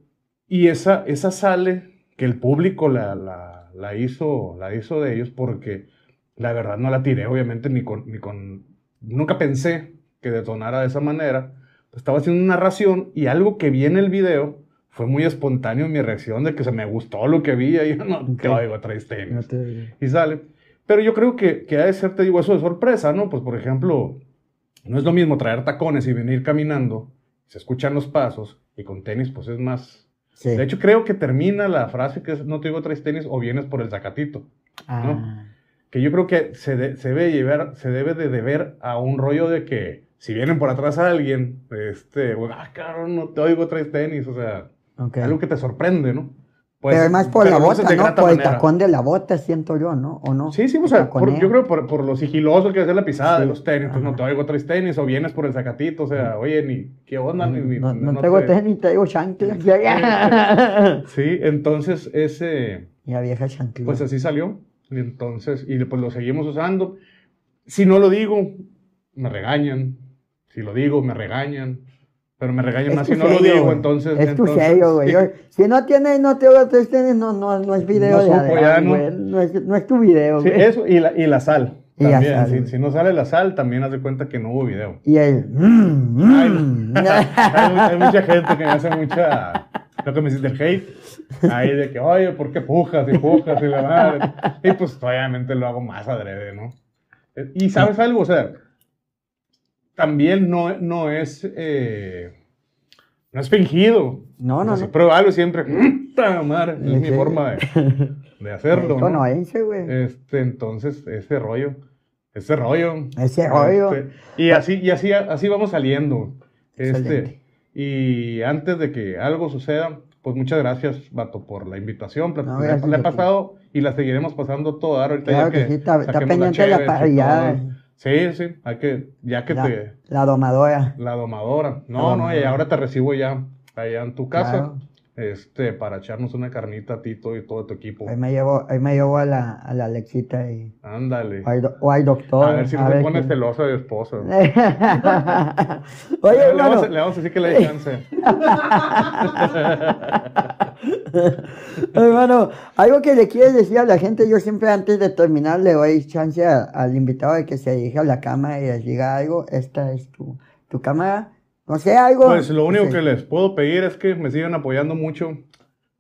y esa, esa sale que el público la, la, la, hizo, la hizo de ellos porque la verdad no la tiré, obviamente, ni con, ni con... Nunca pensé que detonara de esa manera. Estaba haciendo una narración y algo que vi en el video fue muy espontáneo mi reacción de que se me gustó lo que vi. Y yo no te oigo, traes tenis. Y sale. Pero yo creo que, que ha de ser, te digo, eso de sorpresa, ¿no? Pues por ejemplo, no es lo mismo traer tacones y venir caminando. Se escuchan los pasos y con tenis, pues es más. De hecho, creo que termina la frase que es: no te oigo, traes tenis o vienes por el zacatito. ¿no? Ah. Que yo creo que se, se, debe llevar, se debe de deber a un rollo de que si vienen por atrás a alguien, este, ah, caro, no te oigo, traes tenis, o sea, algo que te sorprende, ¿no? Pues, pero más por la bota, Por el tacón de la bota, siento yo, ¿no? ¿O no? Sí, sí, o sea, yo creo por, por lo sigiloso que hacer la pisada de los tenis, pues no te oigo tres tenis o vienes por el sacatito, o sea, oye, ni qué onda, ni. no, tengo tenis, te... tenis, traigo chanclas. sí, entonces ese. La vieja chancla. Pues así salió, y entonces, y pues lo seguimos usando. Si no lo digo, me regañan. Si lo digo, me regañan. Pero me regaño más si no lo digo, entonces. Es tu sello, güey. si no tienes, no te tres este, tienes, no, no, es video no de supo, no. es, tu video, güey. sí, eso, y la, y la sal. también, si, no sale la sal, también haz de cuenta que no hubo video. Y el... Mm, mm. hay, mucha gente que me hace mucha... Lo que me hiciste el hate, ahí de que, oye, ¿por qué pujas y pujas y la madre? Y pues obviamente lo hago más adrede, ¿no? Eh, y ¿sabes algo? O sea, también no, no es... Eh, no es fingido. No, no. no. no. siempre siempre. Madre, es mi forma de, de hacerlo. ¿no? no ese, güey. Este, entonces, ese rollo. Ese rollo. Ese rollo. Este, y así, y así, así vamos saliendo. Este, y antes de que algo suceda, pues muchas gracias, Vato, por la invitación. No, la, he pasado y la seguiremos pasando toda. Ahorita claro ya que, sí, está, pendiente la, la parrillada. Sí, sí, hay que, ya que te... La domadora. La domadora. No, no, y ahora te recibo ya allá en tu casa este, para echarnos una carnita a ti y todo tu equipo. Ahí me llevo, ahí me a la, a la Alexita y. Ándale. O al doctor. A ver si no pones celosa de esposo. Oye, le, vamos, a, le vamos decir que le dé chance. hermano, algo que le quieres decir a la gente, yo siempre antes de terminar le doy chance al invitado de que se dirija a la cámara y les diga algo. Esta es tu, tu cámara no algo. Pues lo único que les puedo pedir es que me sigan apoyando mucho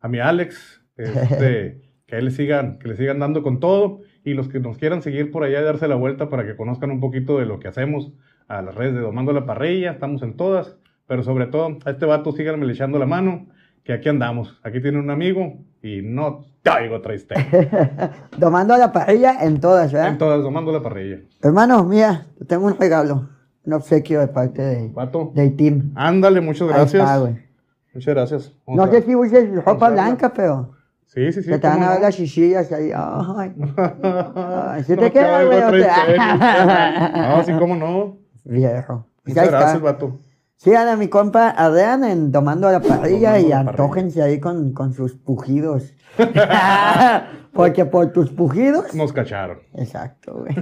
a mi Alex, este, que le sigan, que le sigan dando con todo y los que nos quieran seguir por allá darse la vuelta para que conozcan un poquito de lo que hacemos a las redes de Domando la Parrilla, estamos en todas, pero sobre todo a este vato síganme le echando la mano, que aquí andamos, aquí tiene un amigo y no traigo triste. domando la Parrilla en todas, ¿verdad? En todas, Domando la Parrilla. Hermanos, mía, tengo un regalo un obsequio de parte de, del team. Ándale, muchas gracias. muchas gracias. no sé si uses ropa blanca, pero. Sí, sí, sí. Te, te van a ver las chichillas ahí. Ay. si te quedas, güey. No, así cómo no. Viejo. Muchas gracias, vato. Sí, a mi compa Adrián en Tomando la Parrilla y antojense ahí con, con, sus pujidos. Porque por tus pujidos. Nos cacharon. Exacto, güey.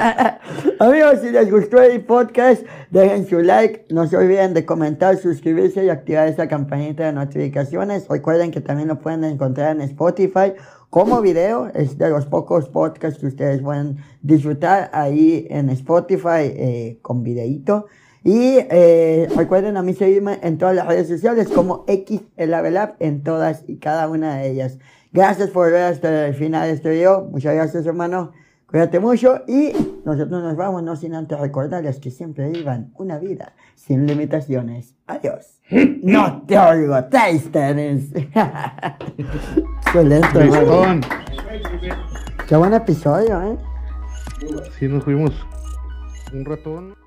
Amigos, si les gustó el podcast, dejen su like. No se olviden de comentar, suscribirse y activar esa campanita de notificaciones. Recuerden que también lo pueden encontrar en Spotify como video. Es de los pocos podcasts que ustedes pueden disfrutar ahí en Spotify eh, con videíto. Y eh, recuerden a mí seguirme en todas las redes sociales como X en todas y cada una de ellas. Gracias por ver hasta el final de este video. Muchas gracias, hermano. Cuídate mucho y nosotros nos vamos, no sin antes recordarles que siempre vivan una vida sin limitaciones. Adiós. no te oigo, Taistenes. Excelente, Qué buen episodio, ¿eh? Sí, nos fuimos un ratón.